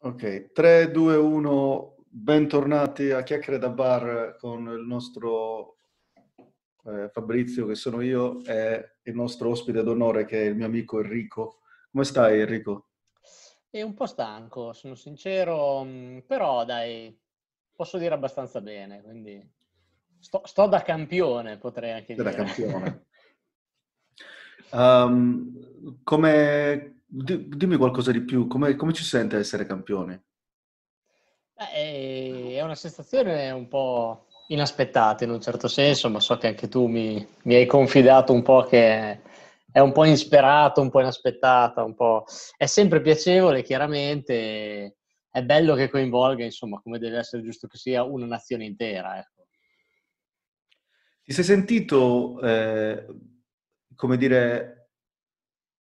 Ok, 3, 2, 1, bentornati a Chiacchiere da Bar con il nostro eh, Fabrizio, che sono io, e il nostro ospite d'onore che è il mio amico Enrico. Come stai Enrico? È un po' stanco, sono sincero, mm, però dai, posso dire abbastanza bene, quindi sto, sto da campione potrei anche sto dire. Da campione. um, come, dimmi qualcosa di più, come, come ci sente essere campione? Beh, è una sensazione un po' inaspettata in un certo senso, ma so che anche tu mi, mi hai confidato un po' che è un po' insperato, un po' inaspettata, un po'... È sempre piacevole, chiaramente, è bello che coinvolga, insomma, come deve essere giusto che sia, una nazione intera. Ecco. Ti sei sentito, eh, come dire,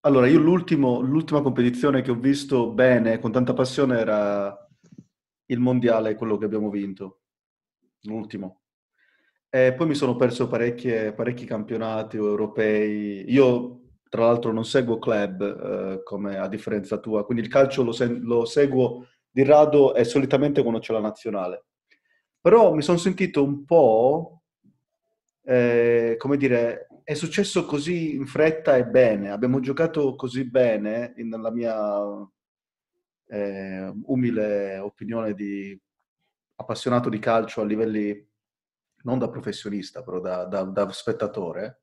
allora, io l'ultima competizione che ho visto bene, con tanta passione, era il mondiale, quello che abbiamo vinto, l'ultimo. E poi mi sono perso parecchi campionati europei. Io, tra l'altro, non seguo club, eh, come a differenza tua, quindi il calcio lo, se- lo seguo di rado e solitamente quando c'è la nazionale. Però mi sono sentito un po', eh, come dire, è successo così in fretta e bene, abbiamo giocato così bene, nella mia eh, umile opinione di appassionato di calcio a livelli non da professionista, però da, da, da spettatore,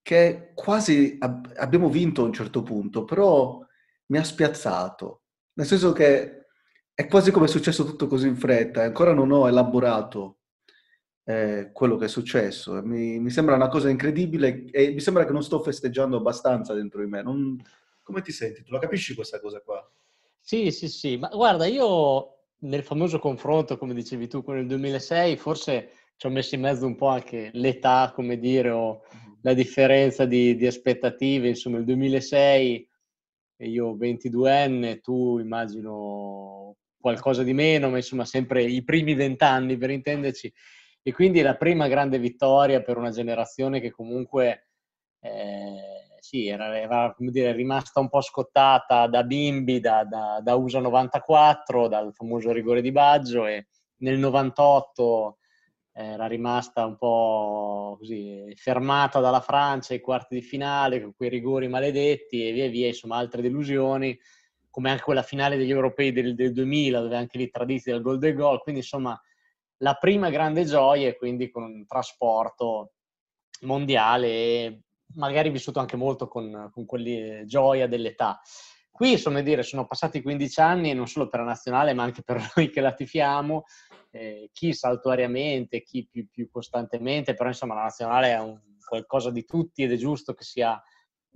che quasi ab- abbiamo vinto a un certo punto, però mi ha spiazzato, nel senso che è quasi come è successo tutto così in fretta, e ancora non ho elaborato eh, quello che è successo. Mi, mi, sembra una cosa incredibile e mi sembra che non sto festeggiando abbastanza dentro di me. Non... Come ti senti? Tu la capisci questa cosa qua? Sì, sì, sì. Ma guarda, io nel famoso confronto, come dicevi tu, con il 2006, forse ci ho messo in mezzo un po' anche l'età, come dire, o mm-hmm. la differenza di, di aspettative. Insomma, il 2006 io 22enne, tu immagino qualcosa di meno, ma insomma sempre i primi vent'anni per intenderci. E quindi la prima grande vittoria per una generazione che comunque eh, sì, era, era dire, rimasta un po' scottata da bimbi, da, da, da, USA 94, dal famoso rigore di Baggio e nel 98 era rimasta un po' così fermata dalla Francia ai quarti di finale con quei rigori maledetti e via via, insomma altre delusioni, come anche quella finale degli europei del, del 2000 dove anche lì traditi dal gol del gol, quindi insomma la prima grande gioia e quindi con un trasporto mondiale e magari vissuto anche molto con, con quelle eh, gioia dell'età. Qui sono, dire, sono passati 15 anni non solo per la nazionale ma anche per noi che la tifiamo, eh, chi saltuariamente, chi più, più costantemente, però insomma la nazionale è un qualcosa di tutti ed è giusto che sia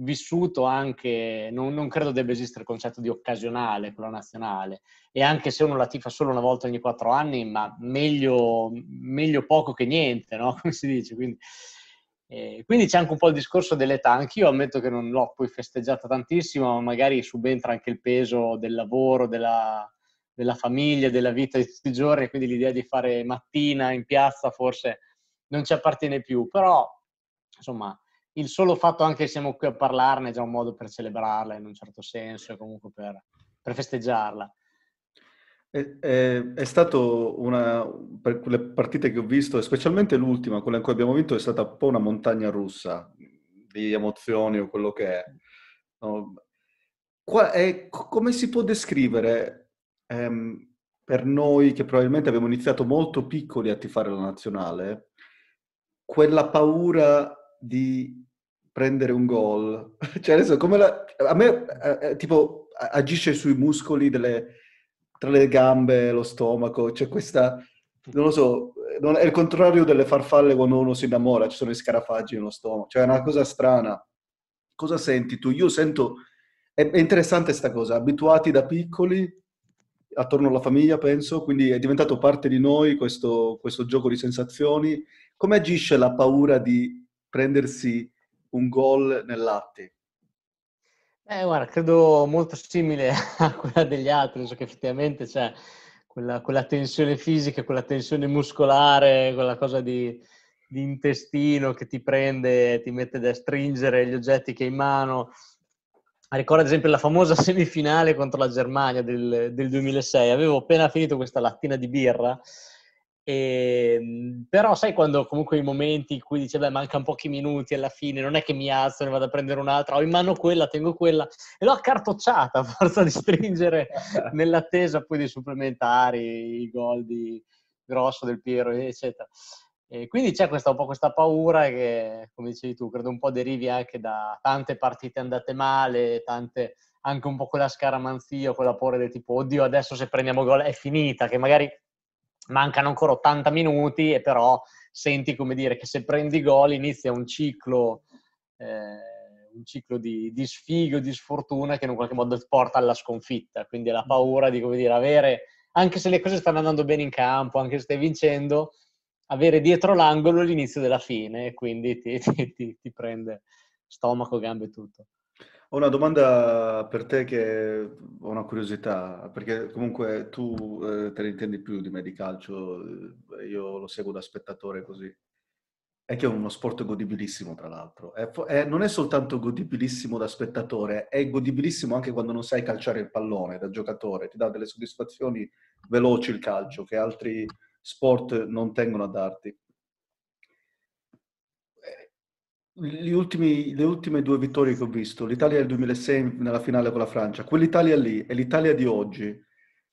vissuto anche, non, non, credo debba esistere il concetto di occasionale quella nazionale e anche se uno la tifa solo una volta ogni quattro anni, ma meglio, meglio poco che niente, no? come si dice. Quindi, eh, quindi, c'è anche un po' il discorso dell'età, anch'io ammetto che non l'ho poi festeggiata tantissimo, ma magari subentra anche il peso del lavoro, della, della famiglia, della vita di tutti i giorni, quindi l'idea di fare mattina in piazza forse non ci appartiene più, però insomma il solo fatto anche che siamo qui a parlarne è già un modo per celebrarla in un certo senso, e comunque per, per festeggiarla. È, è, è stato una, per quelle partite che ho visto, specialmente l'ultima, quella in cui abbiamo vinto, è stata un po' una montagna russa di emozioni o quello che è. No? è come si può descrivere ehm, per noi che probabilmente abbiamo iniziato molto piccoli a tifare la nazionale, quella paura di prendere un gol. Cioè adesso come la... A me eh, eh tipo agisce sui muscoli delle... tra le gambe, lo stomaco, c'è cioè questa... Non lo so, non è il contrario delle farfalle quando uno si innamora, ci sono i scarafaggi nello stomaco, cioè è una cosa strana. Cosa senti tu? Io sento... È, interessante questa cosa, abituati da piccoli attorno alla famiglia, penso, quindi è diventato parte di noi questo, questo gioco di sensazioni. Come agisce la paura di prendersi un gol nel latte? Eh, guarda, credo molto simile a quella degli altri, so che effettivamente c'è quella, quella tensione fisica, quella tensione muscolare, quella cosa di, di intestino che ti prende, ti mette da stringere gli oggetti che hai in mano. Ricordo ad esempio la famosa semifinale contro la Germania del, del 2006. Avevo appena finito questa lattina di birra e, ehm, però sai quando comunque i momenti in cui dice beh mancano pochi minuti alla fine non è che mi alzo ne vado a prendere un'altra ho in mano quella, tengo quella e l'ho accartocciata a forza di stringere nell'attesa poi dei supplementari i gol di Grosso, Del Piero eccetera e quindi c'è questa, un po' questa paura che come dicevi tu credo un po' derivi anche da tante partite andate male tante anche un po' quella scaramanzia quella paura del tipo oddio adesso se prendiamo gol è finita che magari mancano ancora 80 minuti e però senti come dire che se prendi gol inizia un ciclo, eh, un ciclo di, di, sfigo, di sfortuna che in un qualche modo porta alla sconfitta. Quindi è la paura di come dire, avere, anche se le cose stanno andando bene in campo, anche se stai vincendo, avere dietro l'angolo l'inizio della fine e quindi ti, ti, ti, ti prende stomaco, gambe e tutto. Ho una domanda per te che ho una curiosità, perché comunque tu eh, te ne intendi più di me di calcio, eh, io lo seguo da spettatore così. È che è uno sport godibilissimo, tra l'altro. È, è, non è soltanto godibilissimo da spettatore, è godibilissimo anche quando non sai calciare il pallone da giocatore. Ti dà delle soddisfazioni veloci il calcio che altri sport non tengono a darti. ultimi, le ultime due vittorie che ho visto, l'Italia del 2006 nella finale con la Francia, quell'Italia lì e l'Italia di oggi,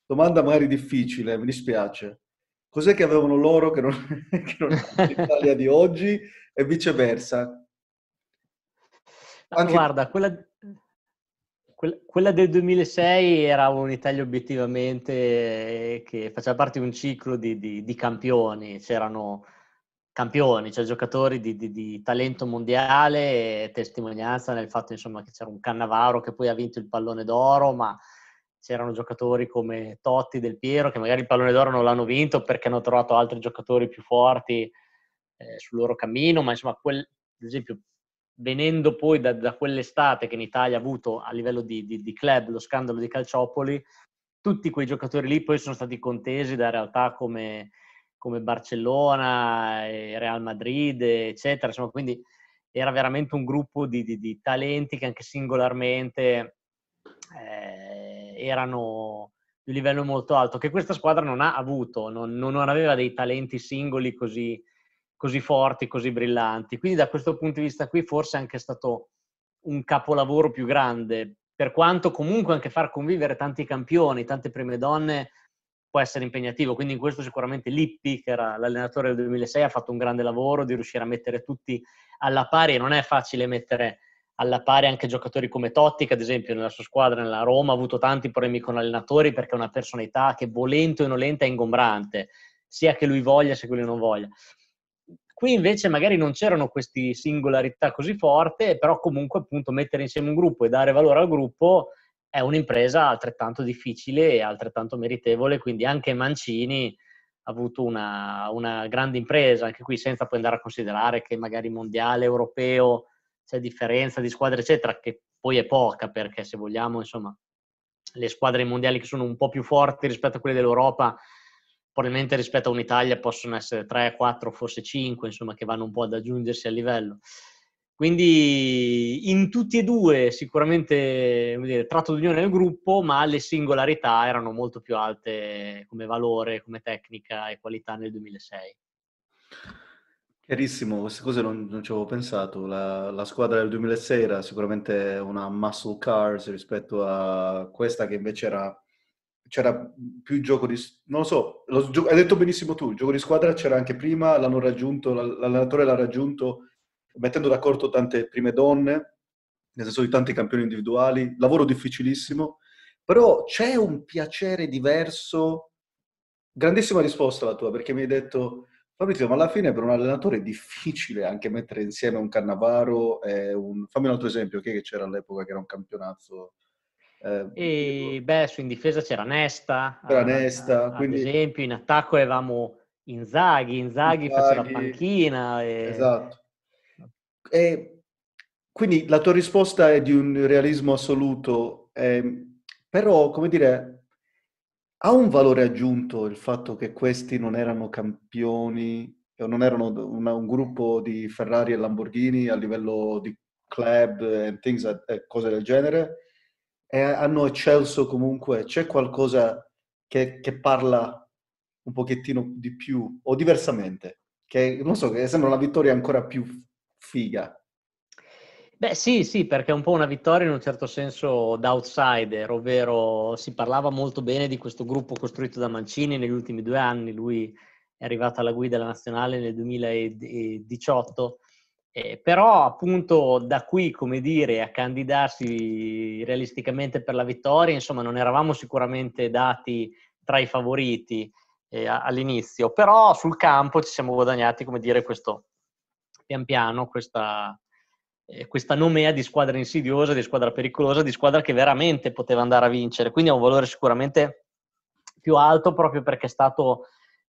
domanda magari difficile, mi dispiace, cos'è che avevano loro che non, che non l'Italia di oggi e viceversa? Anche... Guarda, quella, quella del 2006 era un'Italia obiettivamente che faceva parte di un ciclo di, di, di campioni, c'erano campioni, cioè giocatori di, di, di, talento mondiale e testimonianza nel fatto insomma, che c'era un Cannavaro che poi ha vinto il pallone d'oro, ma c'erano giocatori come Totti del Piero che magari il pallone d'oro non l'hanno vinto perché hanno trovato altri giocatori più forti eh, sul loro cammino, ma insomma, quel, ad esempio, venendo poi da, da, quell'estate che in Italia ha avuto a livello di, di, di club lo scandalo di Calciopoli, tutti quei giocatori lì poi sono stati contesi da realtà come come Barcellona, eh, Real Madrid, eccetera. Insomma, quindi era veramente un gruppo di, di, di talenti che anche singolarmente eh, erano di un livello molto alto, che questa squadra non ha avuto, non, non aveva dei talenti singoli così, così, forti, così brillanti. Quindi da questo punto di vista qui forse è anche stato un capolavoro più grande, per quanto comunque anche far convivere tanti campioni, tante prime donne può essere impegnativo. Quindi in questo sicuramente Lippi, che era l'allenatore del 2006, ha fatto un grande lavoro di riuscire a mettere tutti alla pari e non è facile mettere alla pari anche giocatori come Totti, che ad esempio nella sua squadra, nella Roma, ha avuto tanti problemi con allenatori perché è una personalità che volente o nolente è ingombrante, sia che lui voglia sia che lui non voglia. Qui invece magari non c'erano queste singolarità così forti, però comunque appunto mettere insieme un gruppo e dare valore al gruppo è un'impresa altrettanto difficile e altrettanto meritevole, quindi anche Mancini ha avuto una, una grande impresa, anche qui senza poi andare a considerare che magari mondiale, europeo, c'è differenza di squadre eccetera, che poi è poca perché se vogliamo insomma le squadre mondiali che sono un po' più forti rispetto a quelle dell'Europa probabilmente rispetto a un'Italia possono essere 3, 4, forse 5, insomma, che vanno un po' ad aggiungersi al livello. Quindi in tutti e due sicuramente dire, tratto d'unione del gruppo, ma le singolarità erano molto più alte come valore, come tecnica e qualità nel 2006. Chiarissimo, queste cose non, non ci avevo pensato. La, la, squadra del 2006 era sicuramente una muscle cars rispetto a questa che invece era, c'era più gioco di... non lo so, lo, hai detto benissimo tu, il gioco di squadra c'era anche prima, l'hanno raggiunto, l'allenatore l'ha raggiunto mettendo d'accordo tante prime donne, nel senso di tanti campioni individuali, lavoro difficilissimo, però c'è un piacere diverso. Grandissima risposta la tua, perché mi hai detto, Fabrizio, ma alla fine per un allenatore è difficile anche mettere insieme un Cannavaro e un... Fammi un altro esempio, che c'era all'epoca che era un campionazzo... Eh, e, beh, su in difesa c'era Nesta, c'era eh, Nesta ad, quindi... ad esempio, in attacco avevamo Inzaghi, Inzaghi, Inzaghi faceva la panchina. E... Esatto. E quindi la tua risposta è di un realismo assoluto, eh, però, come dire, ha un valore aggiunto il fatto che questi non erano campioni, non erano una, un gruppo di Ferrari e Lamborghini a livello di club and things, e cose del genere, e hanno eccelso comunque. C'è qualcosa che, che parla un pochettino di più o diversamente? Che non so, che sembra una vittoria ancora più figa. Beh sì, sì, perché è un po' una vittoria in un certo senso da outsider, ovvero si parlava molto bene di questo gruppo costruito da Mancini negli ultimi due anni, lui è arrivato alla guida della nazionale nel 2018, eh, però appunto da qui, come dire, a candidarsi realisticamente per la vittoria, insomma non eravamo sicuramente dati tra i favoriti eh, all'inizio, però sul campo ci siamo guadagnati, come dire, questo pian piano questa, eh, questa nomea di squadra insidiosa, di squadra pericolosa, di squadra che veramente poteva andare a vincere. Quindi ha un valore sicuramente più alto proprio perché è stato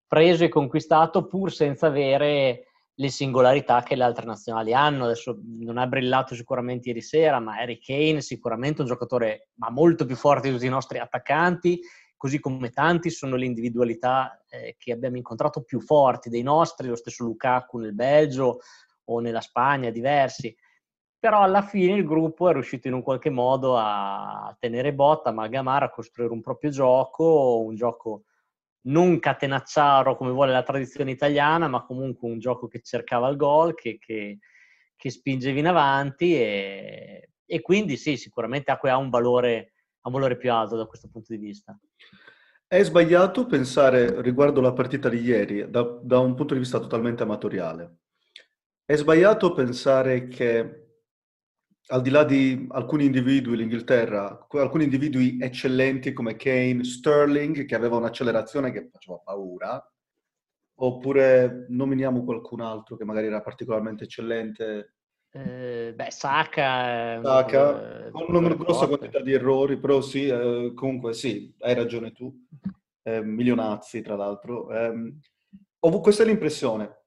preso e conquistato pur senza avere le singolarità che le altre nazionali hanno. Adesso non ha brillato sicuramente ieri sera, ma Harry Kane sicuramente un giocatore ma molto più forte di tutti i nostri attaccanti, così come tanti sono le individualità eh, che abbiamo incontrato più forti dei nostri, lo stesso Lukaku nel Belgio, o nella Spagna, diversi. Però alla fine il gruppo è riuscito in un qualche modo a tenere botta, amalgamare, a costruire un proprio gioco, un gioco non catenacciaro come vuole la tradizione italiana, ma comunque un gioco che cercava il gol, che, che, che spingevi in avanti e, e quindi sì, sicuramente Acque ha un valore, un valore più alto da questo punto di vista. È sbagliato pensare riguardo la partita di ieri da, da, un punto di vista totalmente amatoriale. È sbagliato pensare che al di là di alcuni individui, l'Inghilterra, alcuni individui eccellenti come Kane, Sterling, che aveva un'accelerazione che faceva paura, oppure nominiamo qualcun altro che magari era particolarmente eccellente. Eh, beh, Saka, Saka con una grossa quantità di errori, però sì, eh, comunque sì, hai ragione tu, eh, milionazzi tra l'altro. Ehm, ho questa è l'impressione,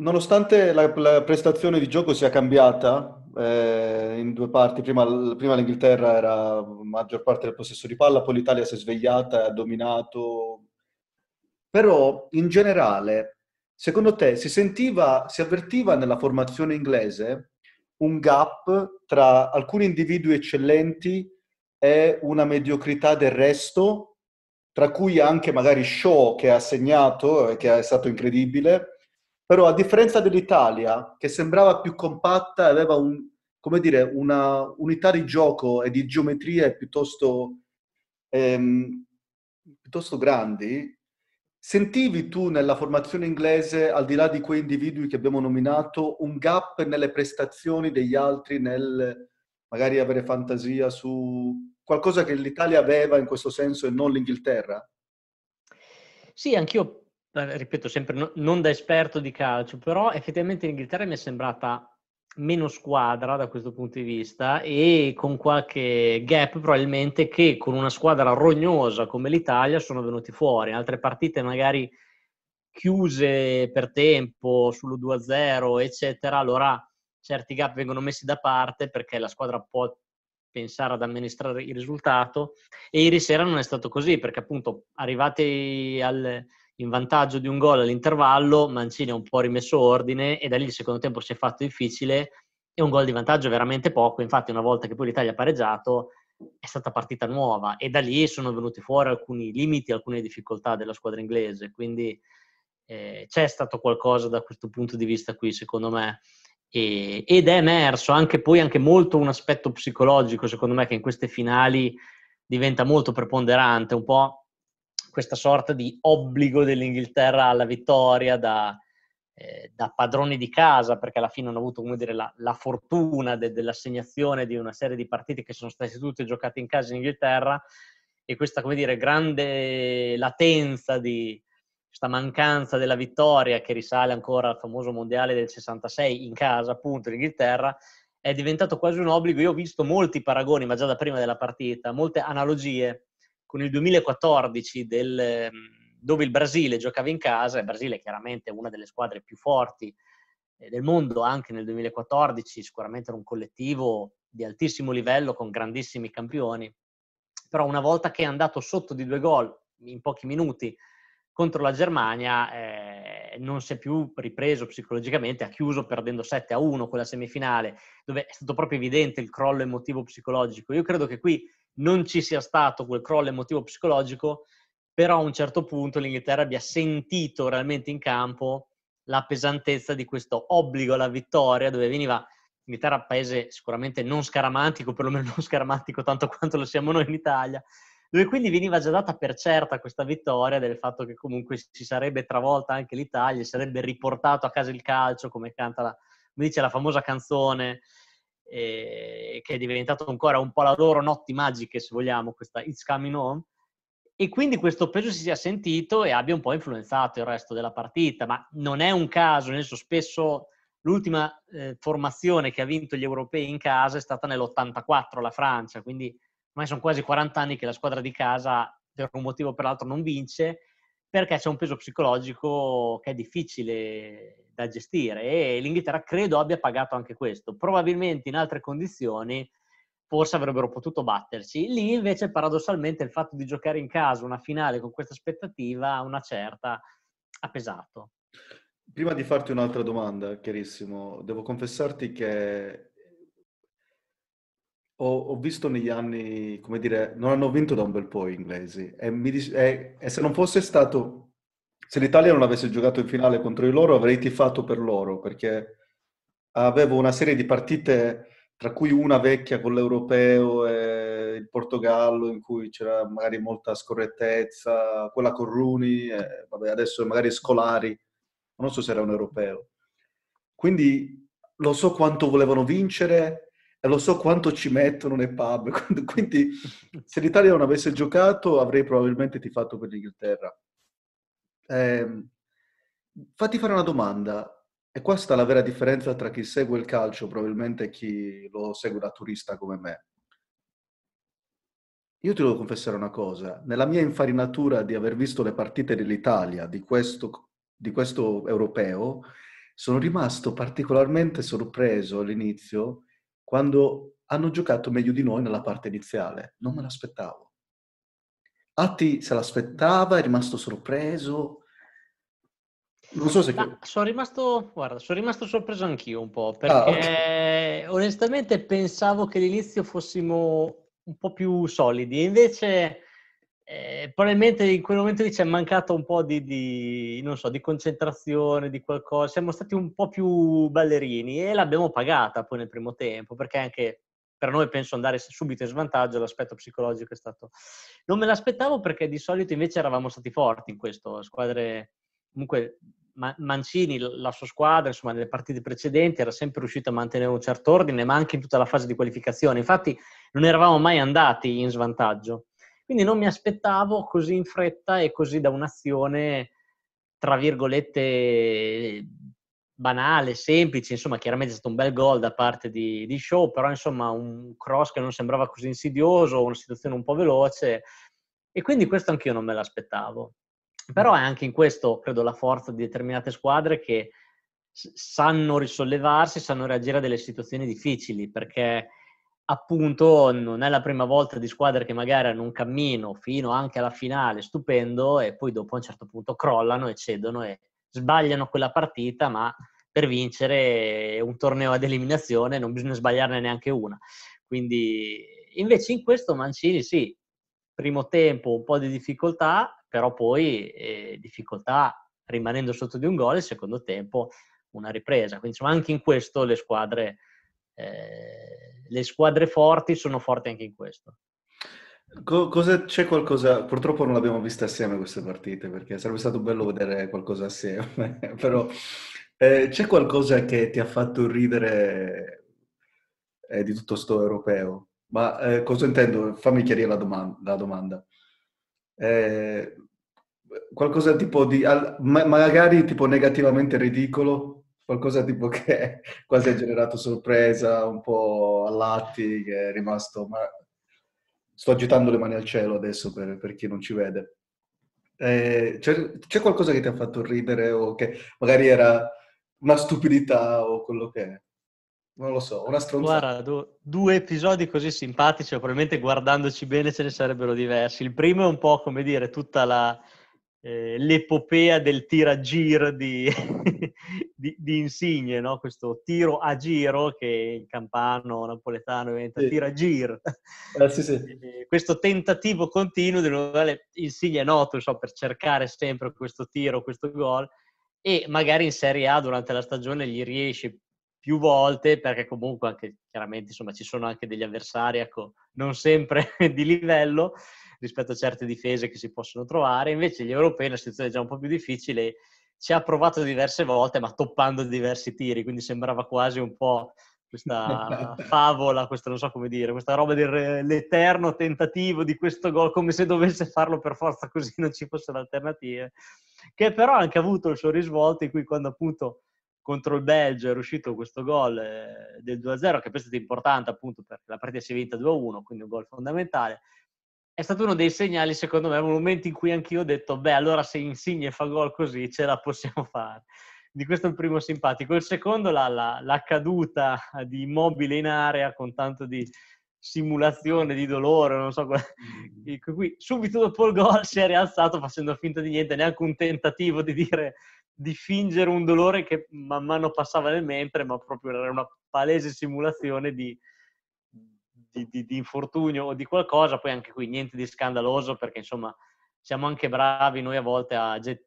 Nonostante la, la, prestazione di gioco sia cambiata eh, in due parti, prima, prima, l'Inghilterra era maggior parte del possesso di palla, poi l'Italia si è svegliata, e ha dominato, però in generale, secondo te si sentiva, si avvertiva nella formazione inglese un gap tra alcuni individui eccellenti e una mediocrità del resto, tra cui anche magari Shaw che ha segnato e che è stato incredibile? Però a differenza dell'Italia, che sembrava più compatta, aveva un, dire, una unità di gioco e di geometrie piuttosto, ehm, piuttosto grandi, sentivi tu nella formazione inglese, al di là di quei individui che abbiamo nominato, un gap nelle prestazioni degli altri nel magari avere fantasia su qualcosa che l'Italia aveva in questo senso e non l'Inghilterra? Sì, anch'io ripeto sempre, non da esperto di calcio, però effettivamente l'Inghilterra mi è sembrata meno squadra da questo punto di vista e con qualche gap probabilmente che con una squadra rognosa come l'Italia sono venuti fuori. Altre partite magari chiuse per tempo sullo 2-0, eccetera, allora certi gap vengono messi da parte perché la squadra può pensare ad amministrare il risultato e ieri sera non è stato così perché appunto arrivati al, in vantaggio di un gol all'intervallo, Mancini ha un po' rimesso ordine e da lì il secondo tempo si è fatto difficile e un gol di vantaggio veramente poco, infatti una volta che poi l'Italia ha pareggiato è stata partita nuova e da lì sono venuti fuori alcuni limiti, alcune difficoltà della squadra inglese, quindi eh, c'è stato qualcosa da questo punto di vista qui secondo me e, ed è emerso anche poi anche molto un aspetto psicologico secondo me che in queste finali diventa molto preponderante, un po' questa sorta di obbligo dell'Inghilterra alla vittoria da, eh, da padroni di casa, perché alla fine hanno avuto dire, la, la, fortuna de, dell'assegnazione di una serie di partite che sono state tutte giocate in casa in Inghilterra e questa dire, grande latenza di questa mancanza della vittoria che risale ancora al famoso mondiale del 66 in casa, appunto, in Inghilterra, è diventato quasi un obbligo. Io ho visto molti paragoni, ma già da prima della partita, molte analogie con il 2014 del, ehm, dove il Brasile giocava in casa, il Brasile è chiaramente una delle squadre più forti eh, del mondo anche nel 2014, sicuramente era un collettivo di altissimo livello con grandissimi campioni, però una volta che è andato sotto di due gol in pochi minuti contro la Germania eh, non si è più ripreso psicologicamente, ha chiuso perdendo 7 a 1 quella semifinale, dove è stato proprio evidente il crollo emotivo psicologico. Io credo che qui non ci sia stato quel crollo emotivo psicologico, però a un certo punto l'Inghilterra abbia sentito realmente in campo la pesantezza di questo obbligo alla vittoria, dove veniva l'Inghilterra paese sicuramente non scaramantico, perlomeno non scaramantico tanto quanto lo siamo noi in Italia, dove quindi veniva già data per certa questa vittoria del fatto che comunque si sarebbe travolta anche l'Italia, si sarebbe riportato a casa il calcio, come canta la, come dice la famosa canzone eh, che è diventato ancora un po' la loro notti magiche, se vogliamo, questa It's Coming On. e quindi questo peso si sia sentito e abbia un po' influenzato il resto della partita, ma non è un caso, nel senso spesso l'ultima eh, formazione che ha vinto gli europei in casa è stata nell'84 la Francia, quindi ormai sono quasi 40 anni che la squadra di casa per un motivo o per l'altro non vince perché c'è un peso psicologico che è difficile da gestire e l'Inghilterra credo abbia pagato anche questo. Probabilmente in altre condizioni forse avrebbero potuto batterci. Lì invece paradossalmente il fatto di giocare in casa una finale con questa aspettativa, una certa, ha pesato. Prima di farti un'altra domanda, chiarissimo, devo confessarti che ho, ho, visto negli anni, come dire, non hanno vinto da un bel po' gli inglesi e, dice, e, e se non fosse stato, se l'Italia non avesse giocato in finale contro di loro avrei tifato per loro perché avevo una serie di partite tra cui una vecchia con l'europeo e il Portogallo in cui c'era magari molta scorrettezza, quella con Runi, e, vabbè, adesso magari Scolari, non so se era un europeo. Quindi lo so quanto volevano vincere, e lo so quanto ci mettono nei pub, quindi se l'Italia non avesse giocato avrei probabilmente tifato per l'Inghilterra. Eh, fatti fare una domanda, e qua sta la vera differenza tra chi segue il calcio probabilmente chi lo segue da turista come me. Io ti devo confessare una cosa, nella mia infarinatura di aver visto le partite dell'Italia, di questo, di questo europeo, sono rimasto particolarmente sorpreso all'inizio quando hanno giocato meglio di noi nella parte iniziale. Non me l'aspettavo. Atti se l'aspettava, è rimasto sorpreso. Non so se... Che... Sono, rimasto, guarda, sono rimasto sorpreso anch'io un po', ah, perché ah. onestamente pensavo che all'inizio fossimo un po' più solidi, invece eh, probabilmente in quel momento lì ci è mancato un po' di, di, so, di, concentrazione, di qualcosa, siamo stati un po' più ballerini e l'abbiamo pagata poi nel primo tempo, perché anche per noi penso andare subito in svantaggio l'aspetto psicologico è stato... Non me l'aspettavo perché di solito invece eravamo stati forti in questo, squadre comunque Mancini, la sua squadra, insomma, nelle partite precedenti era sempre riuscita a mantenere un certo ordine, ma anche in tutta la fase di qualificazione. Infatti non eravamo mai andati in svantaggio. Quindi non mi aspettavo così in fretta e così da un'azione, tra virgolette, banale, semplice, insomma chiaramente è stato un bel gol da parte di, di Show, però insomma un cross che non sembrava così insidioso, una situazione un po' veloce e quindi questo anch'io non me l'aspettavo. Però è anche in questo, credo, la forza di determinate squadre che sanno risollevarsi, sanno reagire a delle situazioni difficili, perché appunto non è la prima volta di squadre che magari hanno un cammino fino anche alla finale stupendo e poi dopo a un certo punto crollano e cedono e sbagliano quella partita, ma per vincere un torneo ad eliminazione non bisogna sbagliarne neanche una. Quindi invece in questo Mancini sì, primo tempo un po' di difficoltà, però poi eh, difficoltà rimanendo sotto di un gol e secondo tempo una ripresa. Quindi insomma anche in questo le squadre eh, le squadre forti sono forti anche in questo. Cosa, c'è qualcosa, purtroppo non l'abbiamo vista assieme queste partite perché sarebbe stato bello vedere qualcosa assieme, però eh, c'è qualcosa che ti ha fatto ridere eh, di tutto sto europeo? Ma eh, cosa intendo? Fammi chiarire la, domanda. La domanda. Eh, qualcosa tipo di, al, ma, magari tipo negativamente ridicolo qualcosa tipo che quasi ha generato sorpresa, un po' a latti, che è rimasto... Ma... Sto agitando le mani al cielo adesso per, per chi non ci vede. Eh, c'è, c'è, qualcosa che ti ha fatto ridere o che magari era una stupidità o quello che è? Non lo so, una stronzata. Guarda, do, due episodi così simpatici, probabilmente guardandoci bene ce ne sarebbero diversi. Il primo è un po' come dire tutta la eh, l'epopea del tira a giro di, di, di, Insigne, no? questo tiro a giro che in campano napoletano diventa sì. tira a giro. Eh, sì, sì. Questo tentativo continuo di nuove Insigne è noto so, per cercare sempre questo tiro, questo gol e magari in Serie A durante la stagione gli riesce più volte perché comunque anche chiaramente insomma ci sono anche degli avversari ecco, non sempre di livello rispetto a certe difese che si possono trovare. Invece gli europei, una situazione già un po' più difficile, ci ha provato diverse volte, ma toppando diversi tiri, quindi sembrava quasi un po' questa esatto. favola, questa non so come dire, questa roba dell'eterno tentativo di questo gol, come se dovesse farlo per forza così non ci fossero alternative, che però ha anche avuto il suo risvolto in cui quando appunto contro il Belgio è riuscito questo gol eh, del 2-0, che è stato importante appunto perché la partita si è vinta 2-1, quindi un gol fondamentale, è stato uno dei segnali, secondo me, un momento in cui anch'io ho detto, beh, allora se Insigne fa gol così ce la possiamo fare. Di questo è il primo simpatico. Il secondo, la, la, la caduta di Immobile in area con tanto di simulazione di dolore, non so, mm. qui subito dopo il gol si è rialzato facendo finta di niente, neanche un tentativo di dire di fingere un dolore che man mano passava nel mentre, ma proprio era una palese simulazione di, di, di, di infortunio o di qualcosa, poi anche qui niente di scandaloso perché insomma siamo anche bravi noi a volte a get-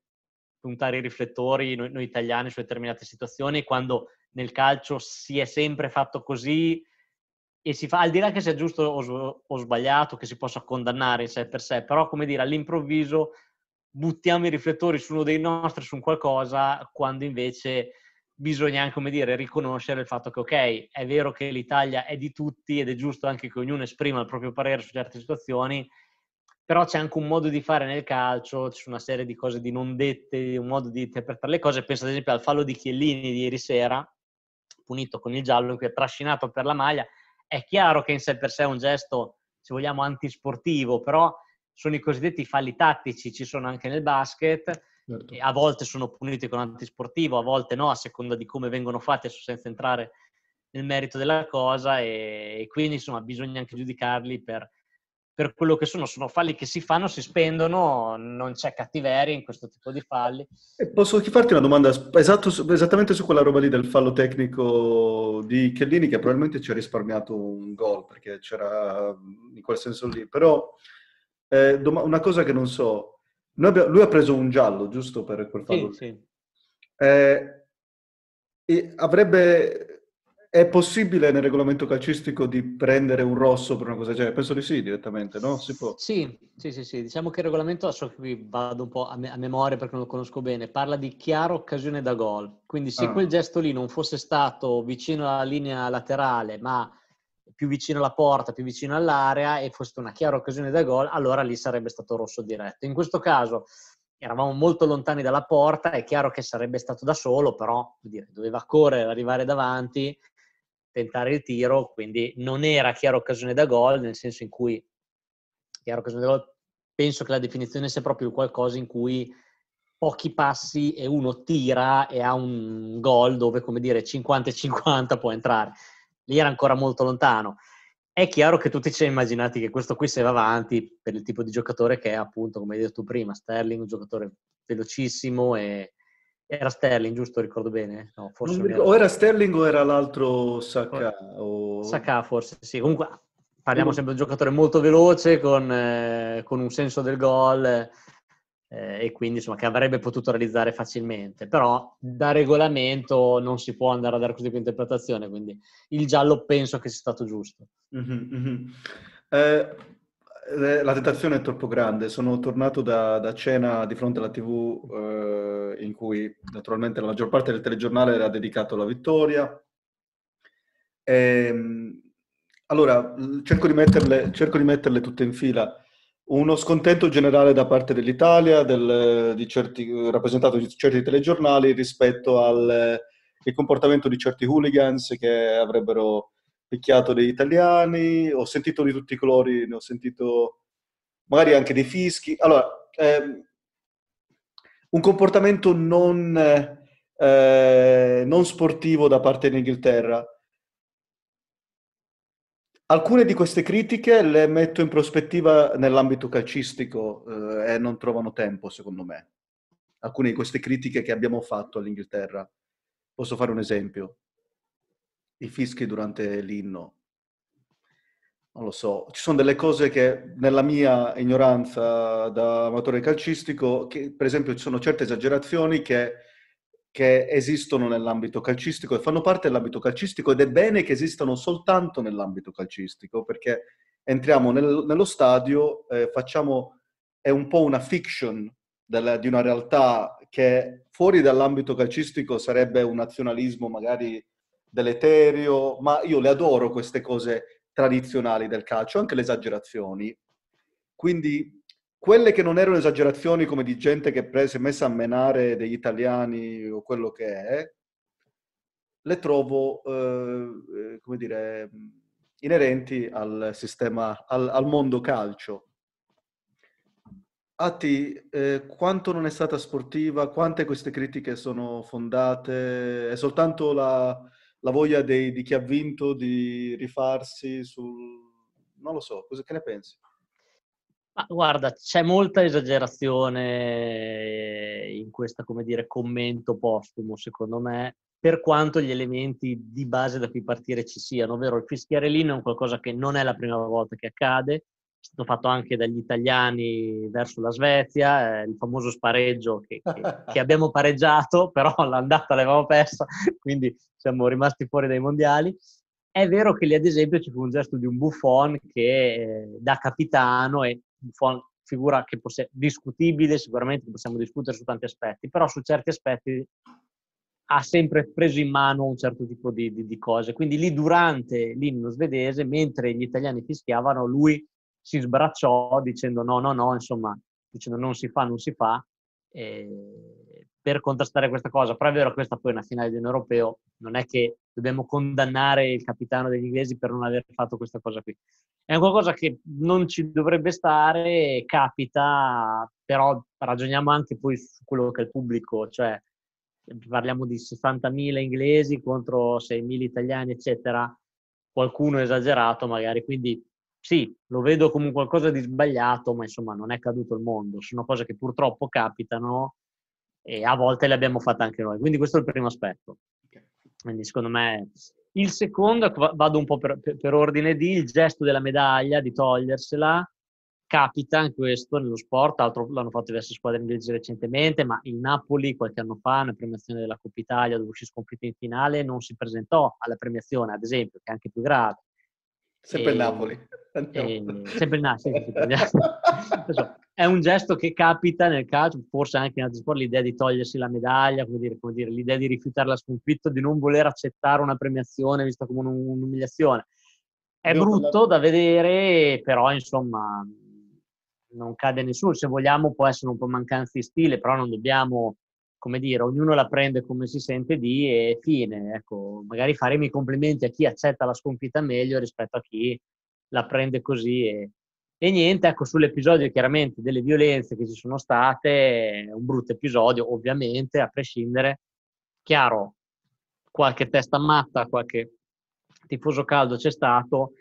puntare i riflettori, noi, noi, italiani, su determinate situazioni, quando nel calcio si è sempre fatto così e si fa, al di là che sia giusto o, o sbagliato, che si possa condannare in sé per sé, però come dire, all'improvviso buttiamo i riflettori su uno dei nostri, su un qualcosa, quando invece bisogna anche, come dire, riconoscere il fatto che, ok, è vero che l'Italia è di tutti ed è giusto anche che ognuno esprima il proprio parere su certe situazioni, però c'è anche un modo di fare nel calcio, c'è una serie di cose di non dette, un modo di interpretare le cose. Penso ad esempio al fallo di Chiellini di ieri sera, punito con il giallo, che è trascinato per la maglia. È chiaro che in sé per sé è un gesto, se vogliamo, antisportivo, però sono i cosiddetti falli tattici, ci sono anche nel basket Certo. A volte sono puniti con antisportivo, a volte no, a seconda di come vengono fatti, senza entrare nel merito della cosa e, e quindi insomma bisogna anche giudicarli per, per, quello che sono. Sono falli che si fanno, si spendono, non c'è cattiveria in questo tipo di falli. E posso farti una domanda esatto, esattamente su quella roba lì del fallo tecnico di Chiellini che probabilmente ci ha risparmiato un gol perché c'era mm, in quel senso lì, però eh, dom- una cosa che non so, Abbiamo, lui ha preso un giallo, giusto per quel fallo? Sì, sì. Eh, e avrebbe... È possibile nel regolamento calcistico di prendere un rosso per una cosa del genere? Penso di sì, direttamente, no? Si può. Sì, sì, sì, sì. Diciamo che il regolamento, adesso qui vado un po' a, me- a, memoria perché non lo conosco bene, parla di chiara occasione da gol. Quindi se ah. quel gesto lì non fosse stato vicino alla linea laterale, ma più vicino alla porta, più vicino all'area e fosse una chiara occasione da gol, allora lì sarebbe stato rosso diretto. In questo caso eravamo molto lontani dalla porta, è chiaro che sarebbe stato da solo, però dire, doveva correre, arrivare davanti, tentare il tiro, quindi non era chiara occasione da gol, nel senso in cui chiara occasione da gol, penso che la definizione sia proprio qualcosa in cui pochi passi e uno tira e ha un gol dove, come dire, 50-50 può entrare lì era ancora molto lontano. È chiaro che tutti ci siamo immaginati che questo qui se va avanti per il tipo di giocatore che è appunto, come hai detto prima, Sterling, un giocatore velocissimo e era Sterling, giusto? Ricordo bene? No, forse non, era... O era Sterling o era l'altro Saka? O... Saka forse, sì. Comunque parliamo sempre di un giocatore molto veloce, con, eh, con un senso del gol, eh, e quindi insomma che avrebbe potuto realizzare facilmente, però da regolamento non si può andare a dare così più interpretazione, quindi il giallo penso che sia stato giusto. Mm-hmm, mm-hmm. Eh, la tentazione è troppo grande, sono tornato da, da cena di fronte alla tv eh, in cui naturalmente la maggior parte del telegiornale era dedicato alla vittoria. E, ehm, allora, cerco di, metterle, cerco di metterle tutte in fila uno scontento generale da parte dell'Italia, del, di certi, rappresentato di certi telegiornali, rispetto al eh, comportamento di certi hooligans che avrebbero picchiato degli italiani. Ho sentito di tutti i colori, ne ho sentito magari anche dei fischi. Allora, ehm, un comportamento non, eh, non sportivo da parte dell'Inghilterra Alcune di queste critiche le metto in prospettiva nell'ambito calcistico eh, e non trovano tempo, secondo me. Alcune di queste critiche che abbiamo fatto all'Inghilterra. Posso fare un esempio? I fischi durante l'inno. Non lo so, ci sono delle cose che nella mia ignoranza da amatore calcistico, che, per esempio ci sono certe esagerazioni che che esistono nell'ambito calcistico e fanno parte dell'ambito calcistico ed è bene che esistano soltanto nell'ambito calcistico perché entriamo nel, nello stadio, eh, facciamo, è un po' una fiction della, di una realtà che fuori dall'ambito calcistico sarebbe un nazionalismo magari deleterio, ma io le adoro queste cose tradizionali del calcio, anche le esagerazioni. Quindi quelle che non erano esagerazioni come di gente che prese messa a menare degli italiani o quello che è, le trovo, eh, eh, come dire, inerenti al sistema, al, al mondo calcio. Atti, eh, quanto non è stata sportiva, quante queste critiche sono fondate, è soltanto la, la voglia dei, di chi ha vinto di rifarsi sul... non lo so, cosa, che ne pensi? Ma guarda, c'è molta esagerazione eh, in questo, come dire, commento postumo, secondo me, per quanto gli elementi di base da cui partire ci siano, ovvero il fischiarellino è un qualcosa che non è la prima volta che accade, è stato fatto anche dagli italiani verso la Svezia, eh, il famoso spareggio che, che, che abbiamo pareggiato, però l'andata l'avevamo persa, quindi siamo rimasti fuori dai mondiali. È vero che lì, ad esempio, ci fu un gesto di un buffon che eh, da capitano e figura che possa, discutibile, sicuramente possiamo discutere su tanti aspetti, però su certi aspetti ha sempre preso in mano un certo tipo di, di, di cose. Quindi lì durante l'inno svedese, mentre gli italiani fischiavano, lui si sbracciò dicendo no, no, no, insomma, dicendo non si fa, non si fa, eh, per contrastare questa cosa. Però è vero che questa poi è una finale di un europeo, non è che dobbiamo condannare il capitano degli inglesi per non aver fatto questa cosa qui. È qualcosa che non ci dovrebbe stare, capita, però ragioniamo anche poi su quello che è il pubblico, cioè parliamo di 60.000 inglesi contro 6.000 italiani, eccetera, qualcuno esagerato magari, quindi sì, lo vedo come qualcosa di sbagliato, ma insomma non è caduto il mondo, sono cose che purtroppo capitano e a volte le abbiamo fatte anche noi, quindi questo è il primo aspetto. Quindi secondo me il secondo, vado un po' per, per ordine di, il gesto della medaglia, di togliersela, capita in questo nello sport, altro l'hanno fatto diverse squadre inglesi recentemente, ma il Napoli qualche anno fa, nella premiazione della Coppa Italia, dove uscì sconfitto in finale, non si presentò alla premiazione, ad esempio, che è anche più grave. Sempre e, Napoli. E, sempre Napoli. è un gesto che capita nel calcio, forse anche in altri sport, l'idea di togliersi la medaglia, come dire, come dire, l'idea di rifiutare la sconfitta, di non voler accettare una premiazione vista come un'umiliazione. È Io brutto parlavo. da vedere, però insomma non cade nessuno. Se vogliamo può essere un po' mancanza di stile, però non dobbiamo come dire, ognuno la prende come si sente di e fine. Ecco, magari faremo i complimenti a chi accetta la sconfitta meglio rispetto a chi la prende così. E, e niente, ecco, sull'episodio chiaramente delle violenze che ci sono state, eh, un brutto episodio ovviamente, a prescindere. Chiaro, qualche testa matta, qualche tifoso caldo c'è stato.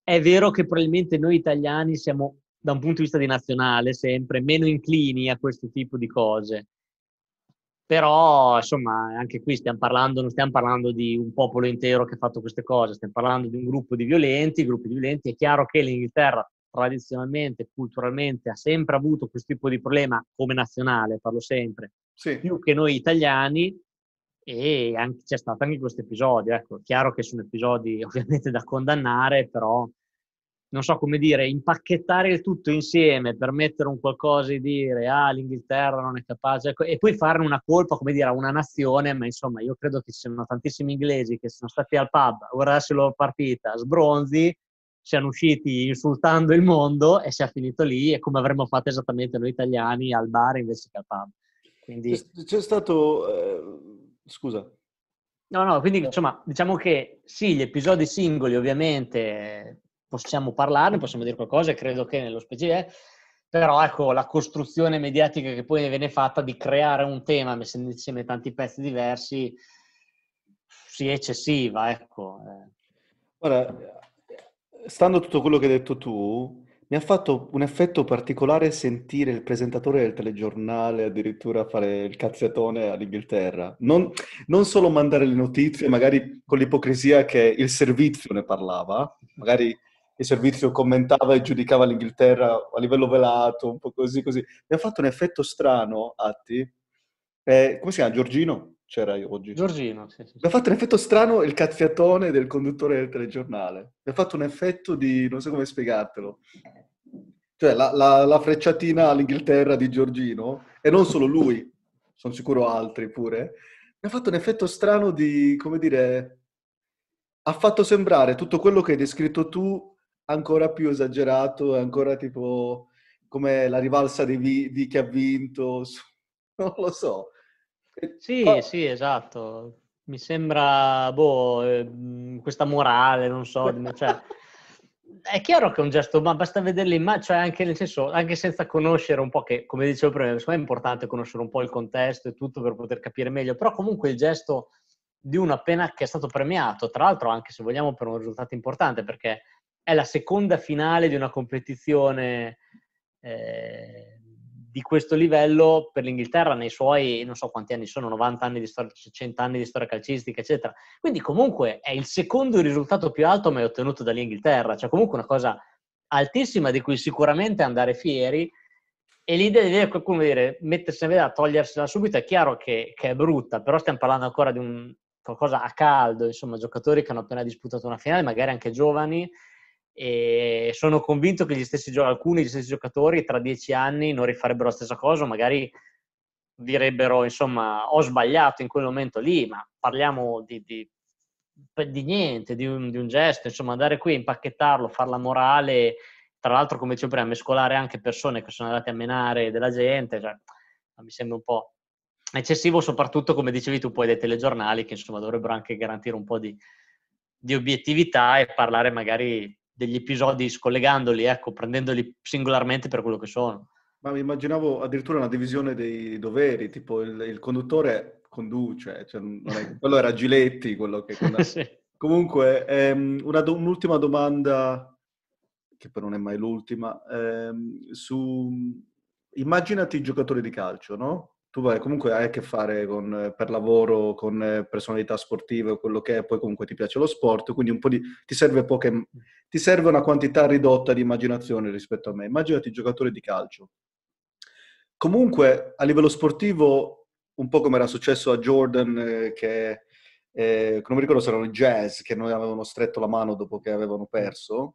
È vero che probabilmente noi italiani siamo, da un punto di vista di nazionale, sempre meno inclini a questo tipo di cose però, insomma, anche qui stiamo parlando, non stiamo parlando di un popolo intero che ha fatto queste cose, stiamo parlando di un gruppo di violenti, gruppi di violenti. È chiaro che l'Inghilterra tradizionalmente, culturalmente, ha sempre avuto questo tipo di problema come nazionale, parlo sempre, sì. più che noi italiani, e anche, c'è stato anche questo episodio. Ecco, chiaro che sono episodi ovviamente da condannare, però non so come dire, impacchettare il tutto insieme per mettere un qualcosa e dire ah l'Inghilterra non è capace ecco, e poi farne una colpa, come dire, a una nazione, ma insomma io credo che ci siano tantissimi inglesi che sono stati al pub a guardarsi la loro partita, sbronzi, siano usciti insultando il mondo e si è finito lì e come avremmo fatto esattamente noi italiani al bar invece che al pub. Quindi... C'è, c'è stato... Eh, scusa. No, no, quindi insomma diciamo che sì, gli episodi singoli ovviamente possiamo parlarne, possiamo dire qualcosa e credo che nello specifico è. però ecco la costruzione mediatica che poi viene fatta di creare un tema mettendo insieme tanti pezzi diversi sì eccessiva ecco Ora, eh. stando tutto quello che hai detto tu mi ha fatto un effetto particolare sentire il presentatore del telegiornale addirittura fare il cazziatone all'Inghilterra. Non, non solo mandare le notizie, magari con l'ipocrisia che il servizio ne parlava, magari il servizio commentava e giudicava l'Inghilterra a livello velato, un po' così, così. Mi ha fatto un effetto strano, Atti. Eh, come si chiama? Giorgino? C'era io oggi. Giorgino, sì, sì. Mi ha fatto un effetto strano il cazziatone del conduttore del telegiornale. Mi ha fatto un effetto di... non so come spiegartelo. Cioè, la, la, la frecciatina all'Inghilterra di Giorgino, e non solo lui, sono sicuro altri pure, mi ha fatto un effetto strano di, come dire... Ha fatto sembrare tutto quello che hai descritto tu ancora più esagerato, ancora tipo come la rivalsa di, v- di chi ha vinto, non lo so. Sì, Ma... sì, esatto. Mi sembra, boh, ehm, questa morale, non so, cioè... è chiaro che è un gesto, ma basta vederli, ma cioè anche nel senso, anche senza conoscere un po' che, come dicevo prima, è importante conoscere un po' il contesto e tutto per poter capire meglio, però comunque il gesto di uno appena che è stato premiato, tra l'altro anche se vogliamo per un risultato importante, perché è la seconda finale di una competizione eh, di questo livello per l'Inghilterra nei suoi, non so quanti anni sono, 90 anni di storia, 100 anni di storia calcistica, eccetera. Quindi comunque è il secondo risultato più alto mai ottenuto dall'Inghilterra, cioè comunque una cosa altissima di cui sicuramente andare fieri. E l'idea di vedere qualcuno dire mettersi in veda, togliersela subito, è chiaro che, che, è brutta, però stiamo parlando ancora di un, qualcosa a caldo, insomma, giocatori che hanno appena disputato una finale, magari anche giovani, e sono convinto che gli stessi, alcuni degli stessi giocatori tra dieci anni non rifarebbero la stessa cosa, magari direbbero insomma ho sbagliato in quel momento lì, ma parliamo di, di, di niente, di un, di un, gesto, insomma andare qui a impacchettarlo, far la morale, tra l'altro come dicevo prima, mescolare anche persone che sono andate a menare della gente, cioè, mi sembra un po' eccessivo, soprattutto come dicevi tu poi dei telegiornali che insomma dovrebbero anche garantire un po' di, di obiettività e parlare magari degli episodi scollegandoli, ecco, prendendoli singolarmente per quello che sono. Ma mi immaginavo addirittura una divisione dei doveri, tipo il, il conduttore conduce, cioè è, quello era Giletti, quello che... sì. Comunque, ehm, una, un'ultima domanda, che poi non è mai l'ultima, ehm, su... Immaginati giocatori di calcio, no? tu beh, comunque hai a che fare con, eh, per lavoro, con eh, personalità sportive, o quello che è, poi comunque ti piace lo sport, quindi un po' di, ti serve poche, ti serve una quantità ridotta di immaginazione rispetto a me. Immaginati giocatore di calcio. Comunque a livello sportivo, un po' come era successo a Jordan, eh, che eh, non mi ricordo se erano i jazz che non avevano stretto la mano dopo che avevano perso,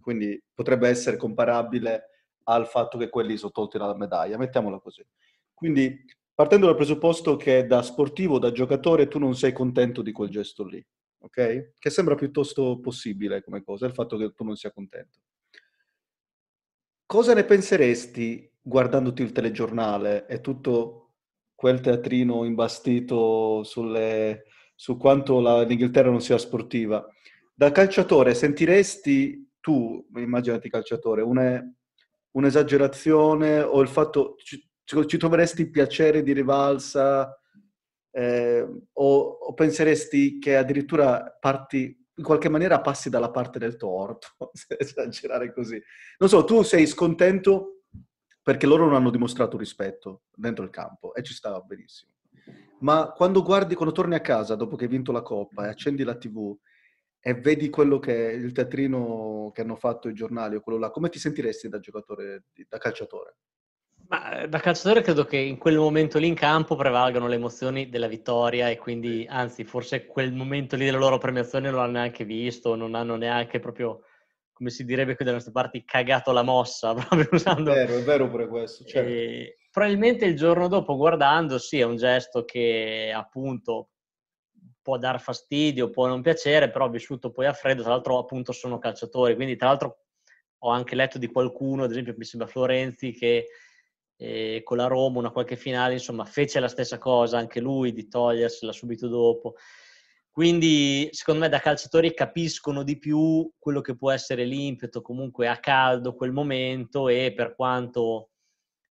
quindi potrebbe essere comparabile al fatto che quelli sono tolti dalla medaglia, mettiamola così. Quindi partendo dal presupposto che da sportivo, da giocatore, tu non sei contento di quel gesto lì, ok? Che sembra piuttosto possibile come cosa, il fatto che tu non sia contento. Cosa ne penseresti guardandoti il telegiornale e tutto quel teatrino imbastito sulle, su quanto la, l'Inghilterra non sia sportiva? Da calciatore sentiresti tu, immaginati calciatore, una, un'esagerazione o il fatto ci troveresti piacere di rivalsa eh, o, o, penseresti che addirittura parti, in qualche maniera passi dalla parte del torto, se esagerare così. Non so, tu sei scontento perché loro non hanno dimostrato rispetto dentro il campo e ci stava benissimo. Ma quando guardi, quando torni a casa dopo che hai vinto la coppa e accendi la tv e vedi quello che è il teatrino che hanno fatto i giornali o quello là, come ti sentiresti da giocatore, da calciatore? Ma eh, da calciatore credo che in quel momento lì in campo prevalgano le emozioni della vittoria e quindi, anzi, forse quel momento lì della loro premiazione non l'hanno neanche visto, non hanno neanche proprio, come si direbbe qui da nostre parti, cagato la mossa, proprio usando... È vero, è vero pure questo, certo. e, probabilmente il giorno dopo, guardando, sì, è un gesto che appunto può dar fastidio, può non piacere, però vissuto poi a freddo, tra l'altro appunto sono calciatori, quindi tra l'altro ho anche letto di qualcuno, ad esempio mi sembra Florenzi, che eh, con la Roma una qualche finale, insomma, fece la stessa cosa anche lui di togliersela subito dopo. Quindi, secondo me, da calciatori capiscono di più quello che può essere l'impeto, comunque a caldo quel momento e per quanto